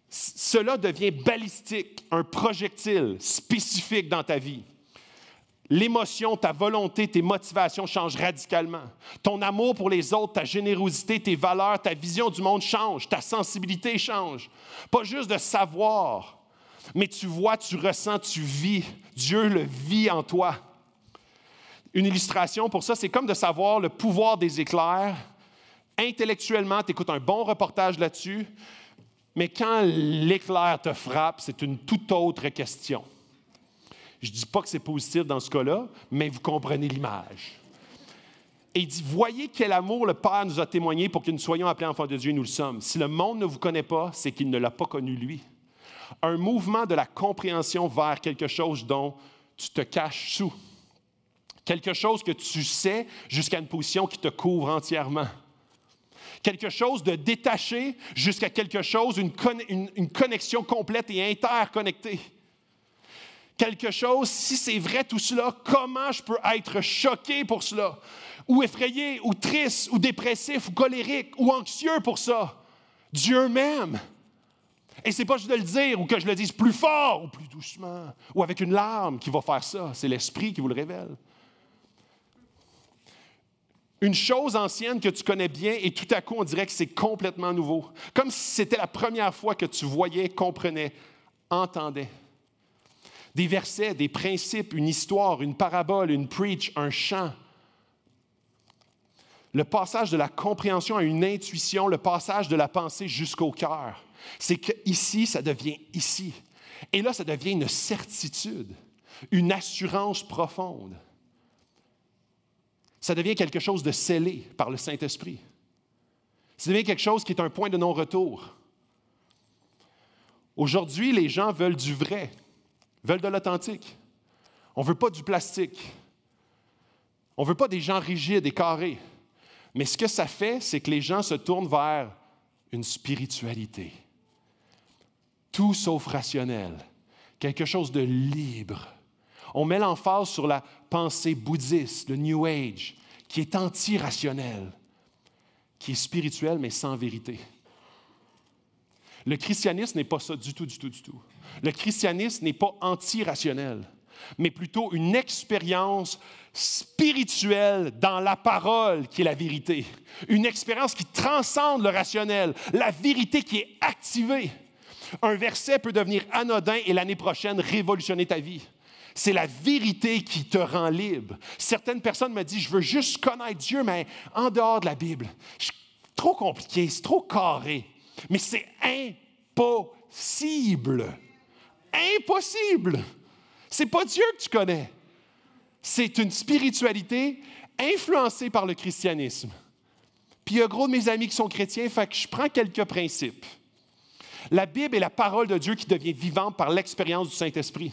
A: cela devient balistique, un projectile spécifique dans ta vie. L'émotion, ta volonté, tes motivations changent radicalement. Ton amour pour les autres, ta générosité, tes valeurs, ta vision du monde changent, ta sensibilité change. Pas juste de savoir, mais tu vois, tu ressens, tu vis. Dieu le vit en toi. Une illustration pour ça, c'est comme de savoir le pouvoir des éclairs. Intellectuellement, tu écoutes un bon reportage là-dessus, mais quand l'éclair te frappe, c'est une toute autre question. Je ne dis pas que c'est positif dans ce cas-là, mais vous comprenez l'image. Et il dit, voyez quel amour le Père nous a témoigné pour que nous soyons appelés enfants de Dieu, nous le sommes. Si le monde ne vous connaît pas, c'est qu'il ne l'a pas connu lui. Un mouvement de la compréhension vers quelque chose dont tu te caches sous. Quelque chose que tu sais jusqu'à une position qui te couvre entièrement quelque chose de détaché jusqu'à quelque chose, une, connexion complète et interconnectée. Quelque chose, si c'est vrai tout cela, comment je peux être choqué pour cela, ou effrayé, ou triste, ou dépressif, ou colérique, ou anxieux pour ça? Dieu même. Et c'est pas juste de le dire ou que je le dise plus fort ou plus doucement ou avec une larme qui va faire ça. C'est l'Esprit qui vous le révèle une chose ancienne que tu connais bien et tout à coup on dirait que c'est complètement nouveau. Comme si c'était la première fois que tu voyais, comprenais, entendais. Des versets, des principes, une histoire, une parabole, une preach, un chant. Le passage de la compréhension à une intuition, le passage de la pensée jusqu'au cœur. C'est que ici, ça devient ici. Et là, ça devient une certitude, une assurance profonde ça devient quelque chose de scellé par le Saint-Esprit. Ça devient quelque chose qui est un point de non-retour. Aujourd'hui, les gens veulent du vrai, veulent de l'authentique. On ne veut pas du plastique. On ne veut pas des gens rigides et carrés. Mais ce que ça fait, c'est que les gens se tournent vers une spiritualité. Tout sauf rationnel. Quelque chose de libre. On met l'emphase sur la pensée bouddhiste, le New Age, qui est anti qui est spirituel mais sans vérité. Le christianisme n'est pas ça du tout, du tout, du tout. Le christianisme n'est pas anti mais plutôt une expérience spirituelle dans la parole qui est la vérité. Une expérience qui transcende le rationnel, la vérité qui est activée. Un verset peut devenir anodin et l'année prochaine révolutionner ta vie. C'est la vérité qui te rend libre. Certaines personnes me disent, je veux juste connaître Dieu, mais en dehors de la Bible. C'est trop compliqué, c'est trop carré. Mais c'est impossible. Impossible. C'est pas Dieu que tu connais. C'est une spiritualité influencée par le christianisme. Puis il y a gros de mes amis qui sont chrétiens, fait que je prends quelques principes. La Bible est la parole de Dieu qui devient vivante par l'expérience du Saint-Esprit.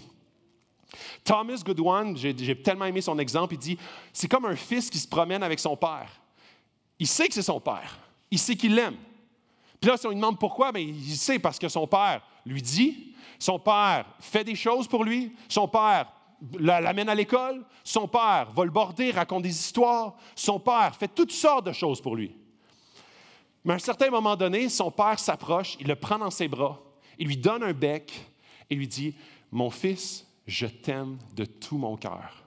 A: Thomas Goodwin, j'ai tellement aimé son exemple, il dit, c'est comme un fils qui se promène avec son père. Il sait que c'est son père. Il sait qu'il l'aime. Puis là, si on lui demande pourquoi, mais ben, il sait parce que son père lui dit, son père fait des choses pour lui, son père l'amène à l'école, son père va le border, raconte des histoires, son père fait toutes sortes de choses pour lui. Mais à un certain moment donné, son père s'approche, il le prend dans ses bras, il lui donne un bec et lui dit, mon fils, je t'aime de tout mon cœur.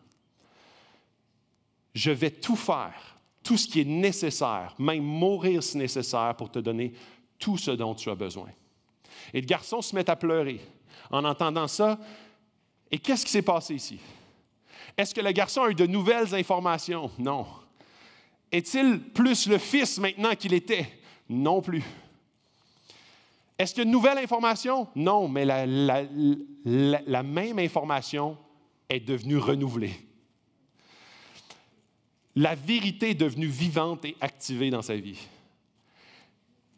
A: Je vais tout faire, tout ce qui est nécessaire, même mourir si nécessaire pour te donner tout ce dont tu as besoin. Et le garçon se met à pleurer en entendant ça. Et qu'est-ce qui s'est passé ici? Est-ce que le garçon a eu de nouvelles informations? Non. Est-il plus le fils maintenant qu'il était? Non plus. Est-ce qu'il y a une nouvelle information? Non, mais la, même information est devenue renouvelée. La vérité est devenue vivante et activée dans sa vie.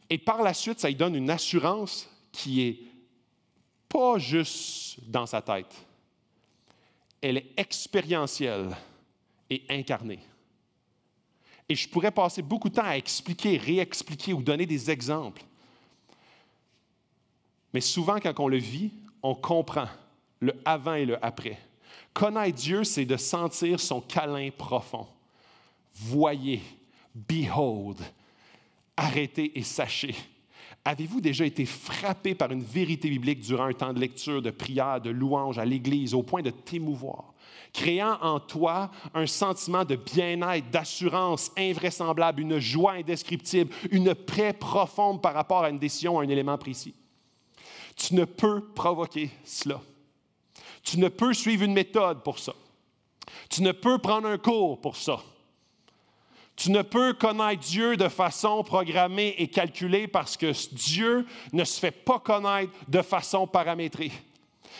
A: Et par la suite, ça lui donne une assurance qui est pas juste dans sa tête. Elle est expérientielle et incarnée. Et je pourrais passer beaucoup de temps à expliquer, réexpliquer ou donner des exemples. Mais souvent, quand on le vit, on comprend le avant et le après. Connaître Dieu, c'est de sentir son câlin profond. Voyez, behold, arrêtez et sachez. Avez-vous déjà été frappé par une vérité biblique durant un temps de lecture, de prière, de louange à l'Église, au point de t'émouvoir, créant en toi un sentiment de bien-être, d'assurance invraisemblable, une joie indescriptible, une paix profonde par rapport à une décision, à un élément précis? Tu ne peux provoquer cela. Tu ne peux suivre une méthode pour ça. Tu ne peux prendre un cours pour ça. Tu ne peux connaître Dieu de façon programmée et calculée parce que Dieu ne se fait pas connaître de façon paramétrée.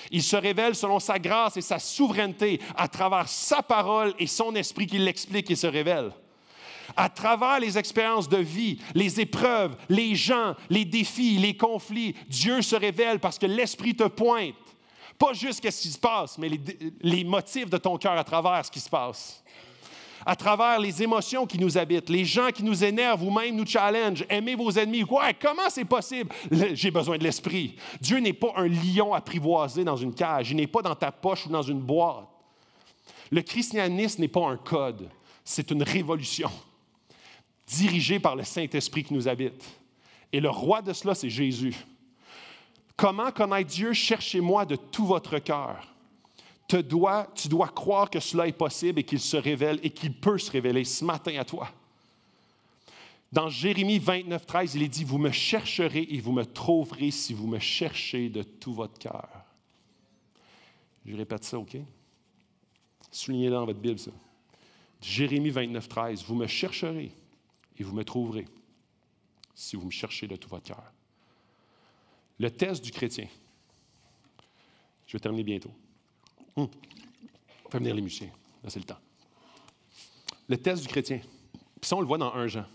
A: Il se révèle selon sa grâce et sa souveraineté à travers sa parole et son esprit qui l'explique et se révèle à travers les expériences de vie, les épreuves, les gens, les défis, les conflits, Dieu se révèle parce que l'Esprit te pointe. Pas juste ce qui se passe, mais les, les motifs de ton cœur à travers ce qui se passe. À travers les émotions qui nous habitent, les gens qui nous énervent ou même nous challengent, aimez vos ennemis. Ouais, comment c'est possible? J'ai besoin de l'esprit. Dieu n'est pas un lion apprivoisé dans une cage. Il n'est pas dans ta poche ou dans une boîte. Le christianisme n'est pas un code, c'est une révolution dirigé par le Saint-Esprit qui nous habite. Et le roi de cela, c'est Jésus. Comment connaître Dieu? Cherchez-moi de tout votre cœur. Te dois, tu dois croire que cela est possible et qu'il se révèle et qu'il peut se révéler ce matin à toi. Dans Jérémie 29, 13, il est dit, vous me chercherez et vous me trouverez si vous me cherchez de tout votre cœur. Je répète ça, OK? Soulignez-le dans votre Bible, ça. Jérémie 29, 13, vous me chercherez et vous me trouverez si vous me cherchez de tout votre cœur. Le test du chrétien. Je vais terminer bientôt. Hum. Fais venir les musiciens. Là, c'est le temps. Le test du chrétien. Puis ça, on le voit dans un Jean.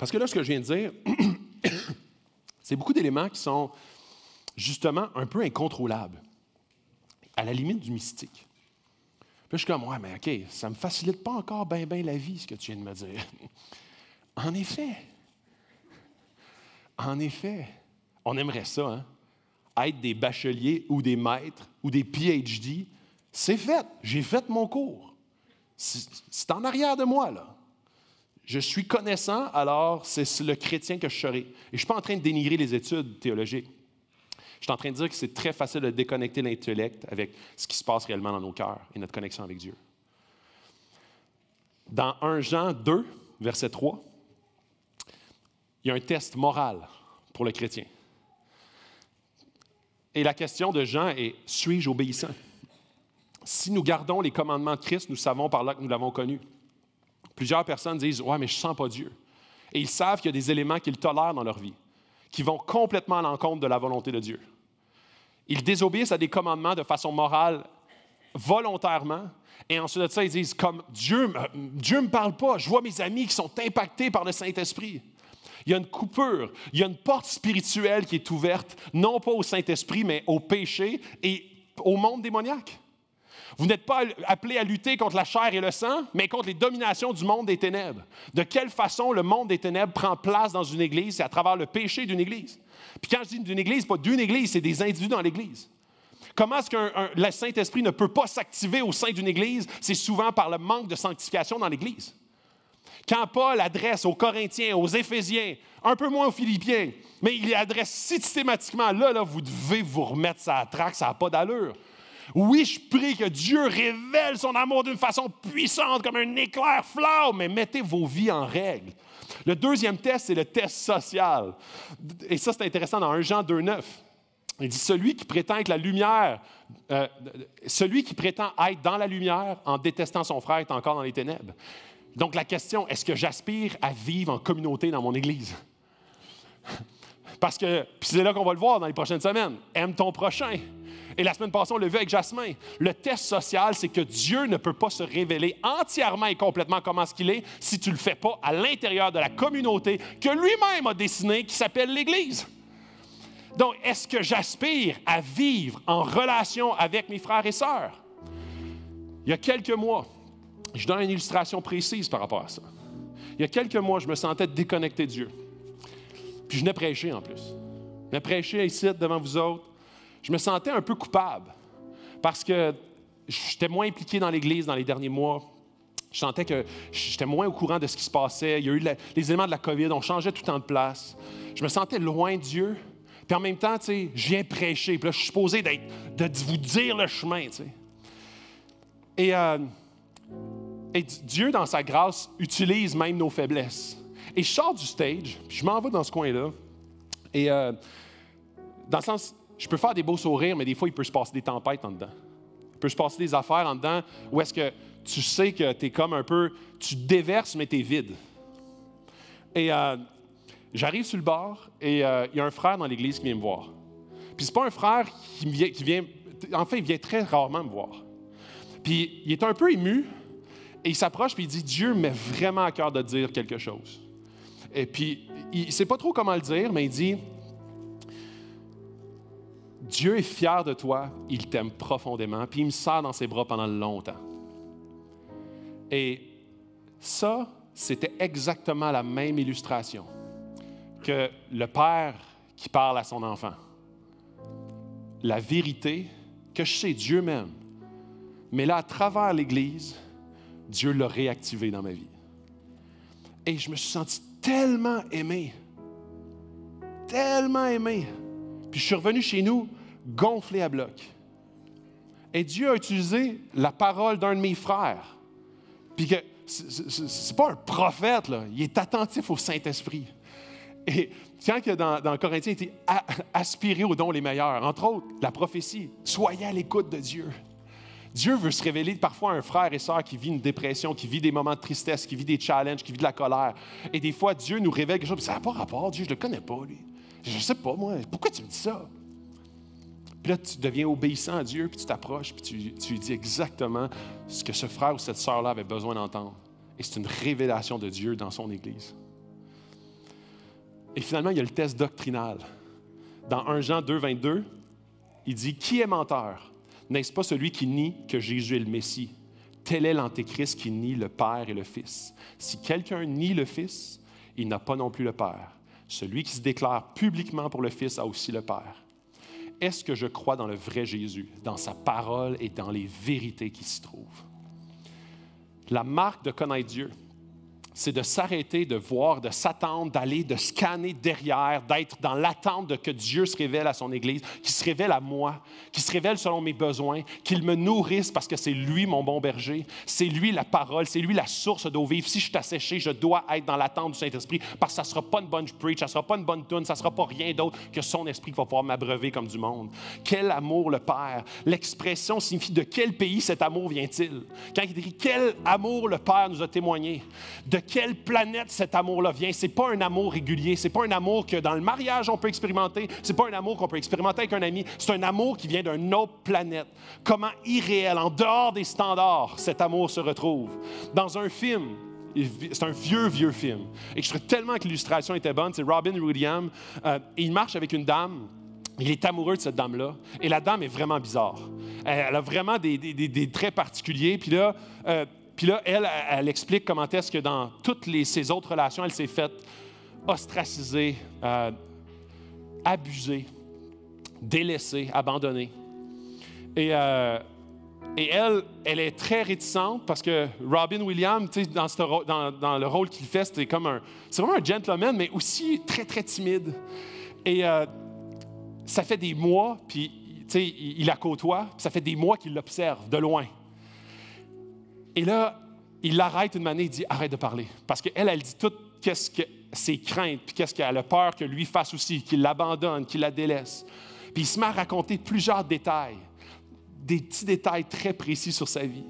A: Parce que là, ce que je viens de dire, <coughs> c'est beaucoup d'éléments qui sont justement un peu incontrôlables, à la limite du mystique je suis comme, ouais, mais OK, ça ne me facilite pas encore bien, bien la vie, ce que tu viens de me dire. <laughs> en effet, en effet, on aimerait ça, hein. Être des bacheliers ou des maîtres ou des PhD, c'est fait. J'ai fait mon cours. C'est en arrière de moi, là. Je suis connaissant, alors c'est le chrétien que je serai. Et je ne suis pas en train de dénigrer les études théologiques. Je suis en train de dire que c'est très facile de déconnecter l'intellect avec ce qui se passe réellement dans nos cœurs et notre connexion avec Dieu. Dans 1 Jean 2, verset 3, il y a un test moral pour le chrétien. Et la question de Jean est, suis-je obéissant? Si nous gardons les commandements de Christ, nous savons par là que nous l'avons connu. Plusieurs personnes disent, ouais, mais je ne sens pas Dieu. Et ils savent qu'il y a des éléments qu'ils tolèrent dans leur vie qui vont complètement à l'encontre de la volonté de Dieu. Ils désobéissent à des commandements de façon morale volontairement. Et ensuite de ça, ils disent, comme Dieu ne me parle pas, je vois mes amis qui sont impactés par le Saint-Esprit. Il y a une coupure, il y a une porte spirituelle qui est ouverte, non pas au Saint-Esprit, mais au péché et au monde démoniaque. Vous n'êtes pas appelé à lutter contre la chair et le sang, mais contre les dominations du monde des ténèbres. De quelle façon le monde des ténèbres prend place dans une église, c'est à travers le péché d'une église. Puis quand je dis d'une église, pas d'une église, c'est des individus dans l'église. Comment est-ce que le Saint-Esprit ne peut pas s'activer au sein d'une église? C'est souvent par le manque de sanctification dans l'église. Quand Paul adresse aux Corinthiens, aux Éphésiens, un peu moins aux Philippiens, mais il adresse systématiquement, là, là vous devez vous remettre à traque, ça n'a pas d'allure. Oui, je prie que Dieu révèle son amour d'une façon puissante, comme un éclair flamme, mais mettez vos vies en règle. Le deuxième test, c'est le test social. Et ça, c'est intéressant dans 1 Jean 2,9. Il dit Celui qui prétend que la lumière, euh, celui qui prétend être dans la lumière en détestant son frère est encore dans les ténèbres. Donc la question, est-ce que j'aspire à vivre en communauté dans mon Église? Parce que, c'est là qu'on va le voir dans les prochaines semaines, aime ton prochain. Et la semaine passée, on l'a vu avec Jasmin. Le test social, c'est que Dieu ne peut pas se révéler entièrement et complètement comment ce qu'il est si tu ne le fais pas à l'intérieur de la communauté que lui-même a dessinée, qui s'appelle l'Église. Donc, est-ce que j'aspire à vivre en relation avec mes frères et sœurs? Il y a quelques mois, je donne une illustration précise par rapport à ça. Il y a quelques mois, je me sentais déconnecté de Dieu. Puis je venais prêcher en plus. Je venais prêcher ici devant vous autres. Je me sentais un peu coupable parce que j'étais moins impliqué dans l'Église dans les derniers mois. Je sentais que j'étais moins au courant de ce qui se passait. Il y a eu les éléments de la COVID, on changeait tout le temps de place. Je me sentais loin de Dieu. Puis en même temps, tu sais, je viens prêcher. Puis là, je suis supposé d'être, de vous dire le chemin, tu sais. et euh, Dieu, dans sa grâce, utilise même nos faiblesses. Et je sors du stage, puis je m'en vais dans ce coin-là. Et euh, dans le sens, je peux faire des beaux sourires, mais des fois, il peut se passer des tempêtes en dedans. Il peut se passer des affaires en dedans où est-ce que tu sais que tu es comme un peu, tu déverses, mais tu es vide. Et euh, j'arrive sur le bord et euh, il y a un frère dans l'église qui vient me voir. Puis c'est pas un frère qui vient, qui vient, en fait, il vient très rarement me voir. Puis il est un peu ému et il s'approche puis il dit Dieu met vraiment à cœur de dire quelque chose. Et puis, il ne sait pas trop comment le dire, mais il dit, Dieu est fier de toi, il t'aime profondément, puis il me serre dans ses bras pendant longtemps. Et ça, c'était exactement la même illustration que le Père qui parle à son enfant. La vérité que je sais Dieu même. Mais là, à travers l'Église, Dieu l'a réactivé dans ma vie. Et je me suis senti tellement aimé. Tellement aimé. Puis je suis revenu chez nous gonflé à bloc. Et Dieu a utilisé la parole d'un de mes frères. Puis que c'est pas un prophète, là. il est attentif au Saint-Esprit. Et tiens que dans, dans Corinthiens, il était aspiré aux dons les meilleurs, entre autres la prophétie, soyez à l'écoute de Dieu. Dieu veut se révéler parfois à un frère et sœur qui vit une dépression, qui vit des moments de tristesse, qui vit des challenges, qui vit de la colère. Et des fois, Dieu nous révèle quelque chose. Ça n'a pas rapport, Dieu, je ne le connais pas, lui. Je ne sais pas, moi. Pourquoi tu me dis ça? Puis là, tu deviens obéissant à Dieu, puis tu t'approches, puis tu, lui dis exactement ce que ce frère ou cette sœur-là avait besoin d'entendre. Et c'est une révélation de Dieu dans son Église. Et finalement, il y a le test doctrinal. Dans 1 Jean 2, 22, il dit Qui est menteur n'est-ce pas celui qui nie que Jésus est le Messie? Tel est l'Antéchrist qui nie le Père et le Fils. Si quelqu'un nie le Fils, il n'a pas non plus le Père. Celui qui se déclare publiquement pour le Fils a aussi le Père. Est-ce que je crois dans le vrai Jésus, dans sa parole et dans les vérités qui s'y trouvent? La marque de connaître Dieu, c'est de s'arrêter, de voir, de s'attendre, d'aller, de scanner derrière, d'être dans l'attente de que Dieu se révèle à son Église, qu'il se révèle à moi, qu'il se révèle selon mes besoins, qu'il me nourrisse parce que c'est lui mon bon berger, c'est lui la parole, c'est lui la source d'eau vive. Si je suis asséché, je dois être dans l'attente du Saint-Esprit parce que ça ne sera pas une bonne preach, ça ne sera pas une bonne tune, ça ne sera pas rien d'autre que son Esprit qui va pouvoir m'abreuver comme du monde. Quel amour le Père! L'expression signifie de quel pays cet amour vient-il? Quand il dit quel amour le Père nous a témoigné, de quelle planète cet amour-là vient. C'est pas un amour régulier, c'est pas un amour que dans le mariage on peut expérimenter, c'est pas un amour qu'on peut expérimenter avec un ami, c'est un amour qui vient d'une autre planète. Comment irréel, en dehors des standards, cet amour se retrouve. Dans un film, c'est un vieux, vieux film. Et je trouve tellement que l'illustration était bonne. C'est Robin Williams. Euh, il marche avec une dame. Il est amoureux de cette dame-là. Et la dame est vraiment bizarre. Elle, a vraiment des, traits particuliers. Puis là, euh, puis là, elle, elle, explique comment est-ce que dans toutes les, ses autres relations, elle s'est faite ostracisée, euh, abusée, délaissée, abandonnée. Et, euh, et, elle, elle est très réticente parce que Robin Williams, dans, dans, le rôle qu'il fait, c'est comme un, c'est vraiment un gentleman, mais aussi très, très timide. Et euh, ça fait des mois, puis il, il la côtoie, puis ça fait des mois qu'il l'observe de loin. Et là, il l'arrête une manière, il dit arrête de parler. Parce qu'elle, elle dit tout qu'est-ce que ses craintes, puis qu'est-ce qu'elle a peur que lui fasse aussi, qu'il l'abandonne, qu'il la délaisse. Puis il se met à raconter plusieurs détails, des petits détails très précis sur sa vie.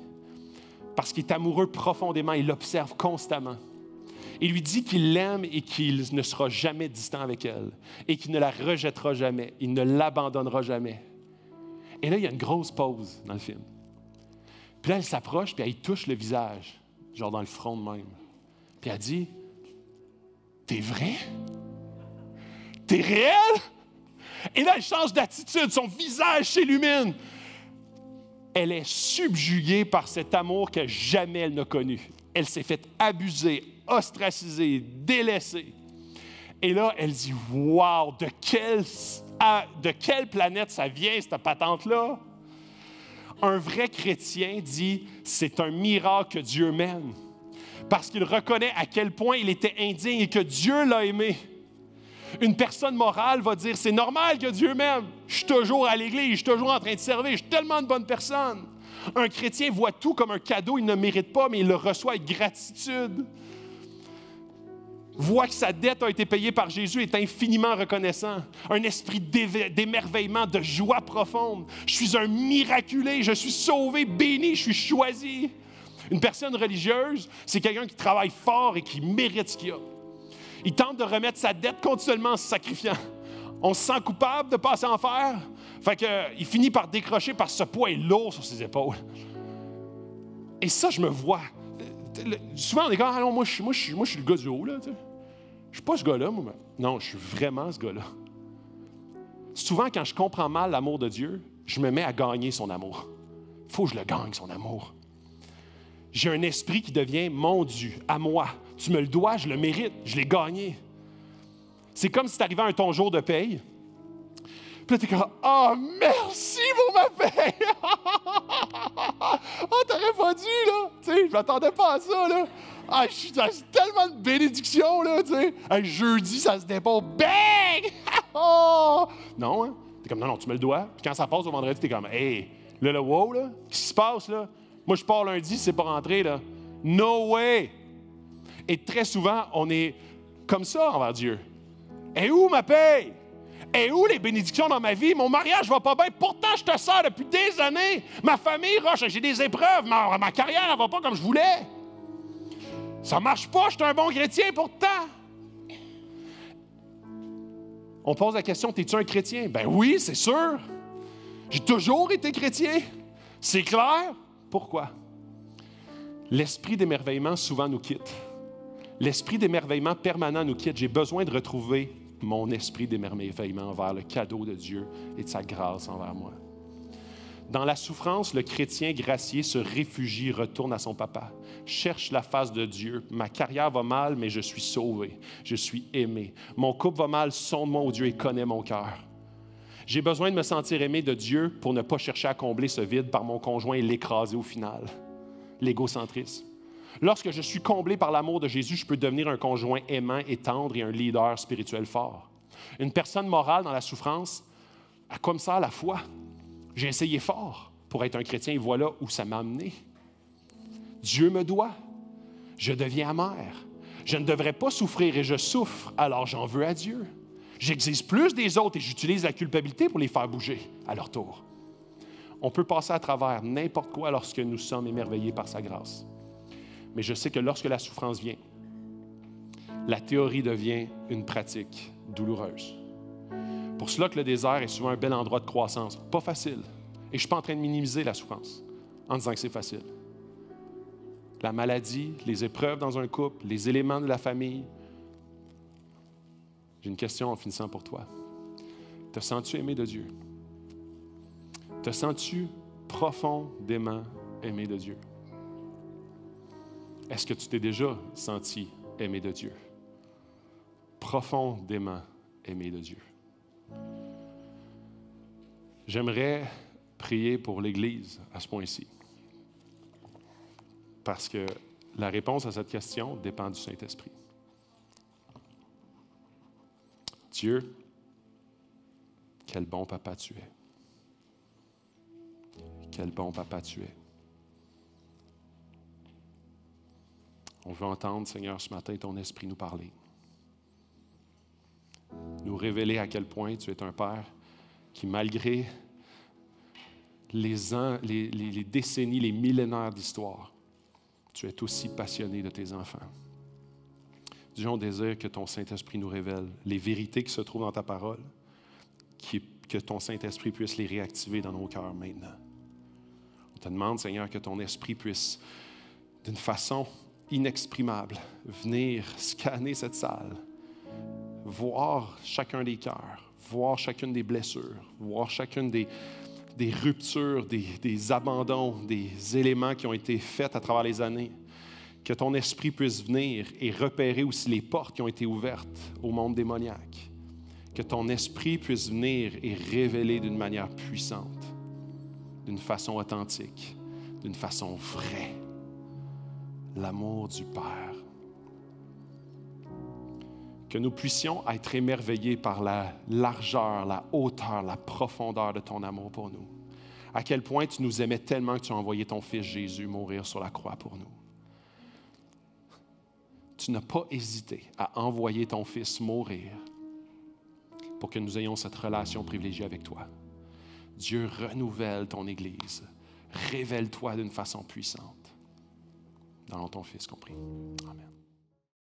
A: Parce qu'il est amoureux profondément, il l'observe constamment. Il lui dit qu'il l'aime et qu'il ne sera jamais distant avec elle et qu'il ne la rejettera jamais, il ne l'abandonnera jamais. Et là, il y a une grosse pause dans le film. Puis là, elle s'approche, puis elle touche le visage, genre dans le front de même. Puis elle dit T'es vrai T'es réel Et là, elle change d'attitude, son visage s'illumine. Elle est subjuguée par cet amour que jamais elle n'a connu. Elle s'est faite abuser, ostraciser, délaisser. Et là, elle dit Waouh, de quelle, ah, de quelle planète ça vient, cette patente-là un vrai chrétien dit, c'est un miracle que Dieu mène, parce qu'il reconnaît à quel point il était indigne et que Dieu l'a aimé. Une personne morale va dire, c'est normal que Dieu m'aime, je suis toujours à l'église, je suis toujours en train de servir, je suis tellement de bonnes personnes. Un chrétien voit tout comme un cadeau, il ne mérite pas, mais il le reçoit avec gratitude voit que sa dette a été payée par Jésus est infiniment reconnaissant. Un esprit d'émerveillement, de joie profonde. Je suis un miraculé, je suis sauvé, béni, je suis choisi. Une personne religieuse, c'est quelqu'un qui travaille fort et qui mérite ce qu'il a. Il tente de remettre sa dette continuellement en se sacrifiant. On se sent coupable de passer en fer. Fait que, euh, il finit par décrocher par ce poids lourd sur ses épaules. Et ça, je me vois. Euh, souvent, on est comme, ah moi, je, moi, moi, je suis le gars du haut, là. Je suis pas ce gars-là, moi. Non, je suis vraiment ce gars-là. Souvent, quand je comprends mal l'amour de Dieu, je me mets à gagner son amour. Il faut que je le gagne, son amour. J'ai un esprit qui devient mon Dieu, à moi. Tu me le dois, je le mérite, je l'ai gagné. C'est comme si tu arrivais à un ton jour de paye, puis là, t'es comme, ah, oh, merci pour ma paix! <laughs> Ah, oh, t'aurais pas dû, là! Tu sais, je m'attendais pas à ça, là! Ah, je suis tellement de bénédictions, là, tu sais! jeudi, ça se dépend, bang! <laughs> Oh! Non, hein? T'es comme, non, non, tu mets le doigt. Puis quand ça passe au vendredi, t'es comme, hey, là, le wow, là, qu'est-ce qui se passe, là? Moi, je pars lundi, c'est pas rentré, là. No way! Et très souvent, on est comme ça envers Dieu. Et où ma paix? Eh, où les bénédictions dans ma vie? Mon mariage va pas bien. Pourtant, je te sors depuis des années. Ma famille roche, j'ai des épreuves. Ma, carrière, ne va pas comme je voulais. Ça marche pas, je suis un bon chrétien pourtant. On pose la question, es-tu un chrétien? Ben oui, c'est sûr. J'ai toujours été chrétien. C'est clair. Pourquoi? L'esprit d'émerveillement souvent nous quitte. L'esprit d'émerveillement permanent nous quitte. J'ai besoin de retrouver mon esprit d'émerveillement envers le cadeau de Dieu et de sa grâce envers moi. Dans la souffrance, le chrétien gracié se réfugie, retourne à son papa, cherche la face de Dieu. Ma carrière va mal, mais je suis sauvé, je suis aimé. Mon couple va mal, sonde-moi au Dieu et connaît mon cœur. J'ai besoin de me sentir aimé de Dieu pour ne pas chercher à combler ce vide par mon conjoint et l'écraser au final. L'égocentrisme. Lorsque je suis comblé par l'amour de Jésus, je peux devenir un conjoint aimant et tendre et un leader spirituel fort. Une personne morale dans la souffrance a comme ça la foi. J'ai essayé fort pour être un chrétien et voilà où ça m'a amené. Dieu me doit. Je deviens amer. Je ne devrais pas souffrir et je souffre, alors j'en veux à Dieu. J'exige plus des autres et j'utilise la culpabilité pour les faire bouger à leur tour. On peut passer à travers n'importe quoi lorsque nous sommes émerveillés par sa grâce mais je sais que lorsque la souffrance vient, la théorie devient une pratique douloureuse. Pour cela que le désert est souvent un bel endroit de croissance. Pas facile. Et je ne suis pas en train de minimiser la souffrance en disant que c'est facile. La maladie, les épreuves dans un couple, les éléments de la famille. J'ai une question en finissant pour toi. Te sens-tu aimé de Dieu? Te sens-tu profondément aimé de Dieu? Est-ce que tu t'es déjà senti aimé de Dieu? Profondément aimé de Dieu. J'aimerais prier pour l'Église à ce point-ci. Parce que la réponse à cette question dépend du Saint-Esprit. Dieu, quel bon papa tu es. Quel bon papa tu es. On veut entendre, Seigneur, ce matin, ton esprit nous parler. Nous révéler à quel point tu es un Père qui, malgré les, décennies, les millénaires d'histoire, tu es aussi passionné de tes enfants. Dieu, on désire que ton Saint-Esprit nous révèle les vérités qui se trouvent dans ta parole, que ton Saint-Esprit puisse les réactiver dans nos cœurs maintenant. On te demande, Seigneur, que ton Esprit puisse, d'une façon inexprimable venir scanner cette salle, voir chacun des cœurs, voir chacune des blessures, voir chacune des, ruptures, des, des abandons, des éléments qui ont été faits à travers les années. Que ton esprit puisse venir et repérer aussi les portes qui ont été ouvertes au monde démoniaque. Que ton esprit puisse venir et révéler d'une manière puissante, d'une façon authentique, d'une façon vraie l'amour du Père. Que nous puissions être émerveillés par la largeur, la hauteur, la profondeur de ton amour pour nous. À quel point tu nous aimais tellement que tu as envoyé ton Fils Jésus mourir sur la croix pour nous. Tu n'as pas hésité à envoyer ton Fils mourir pour que nous ayons cette relation privilégiée avec toi. Dieu renouvelle ton Église. Révèle-toi d'une façon puissante dans l'entend, Fils compris. Amen.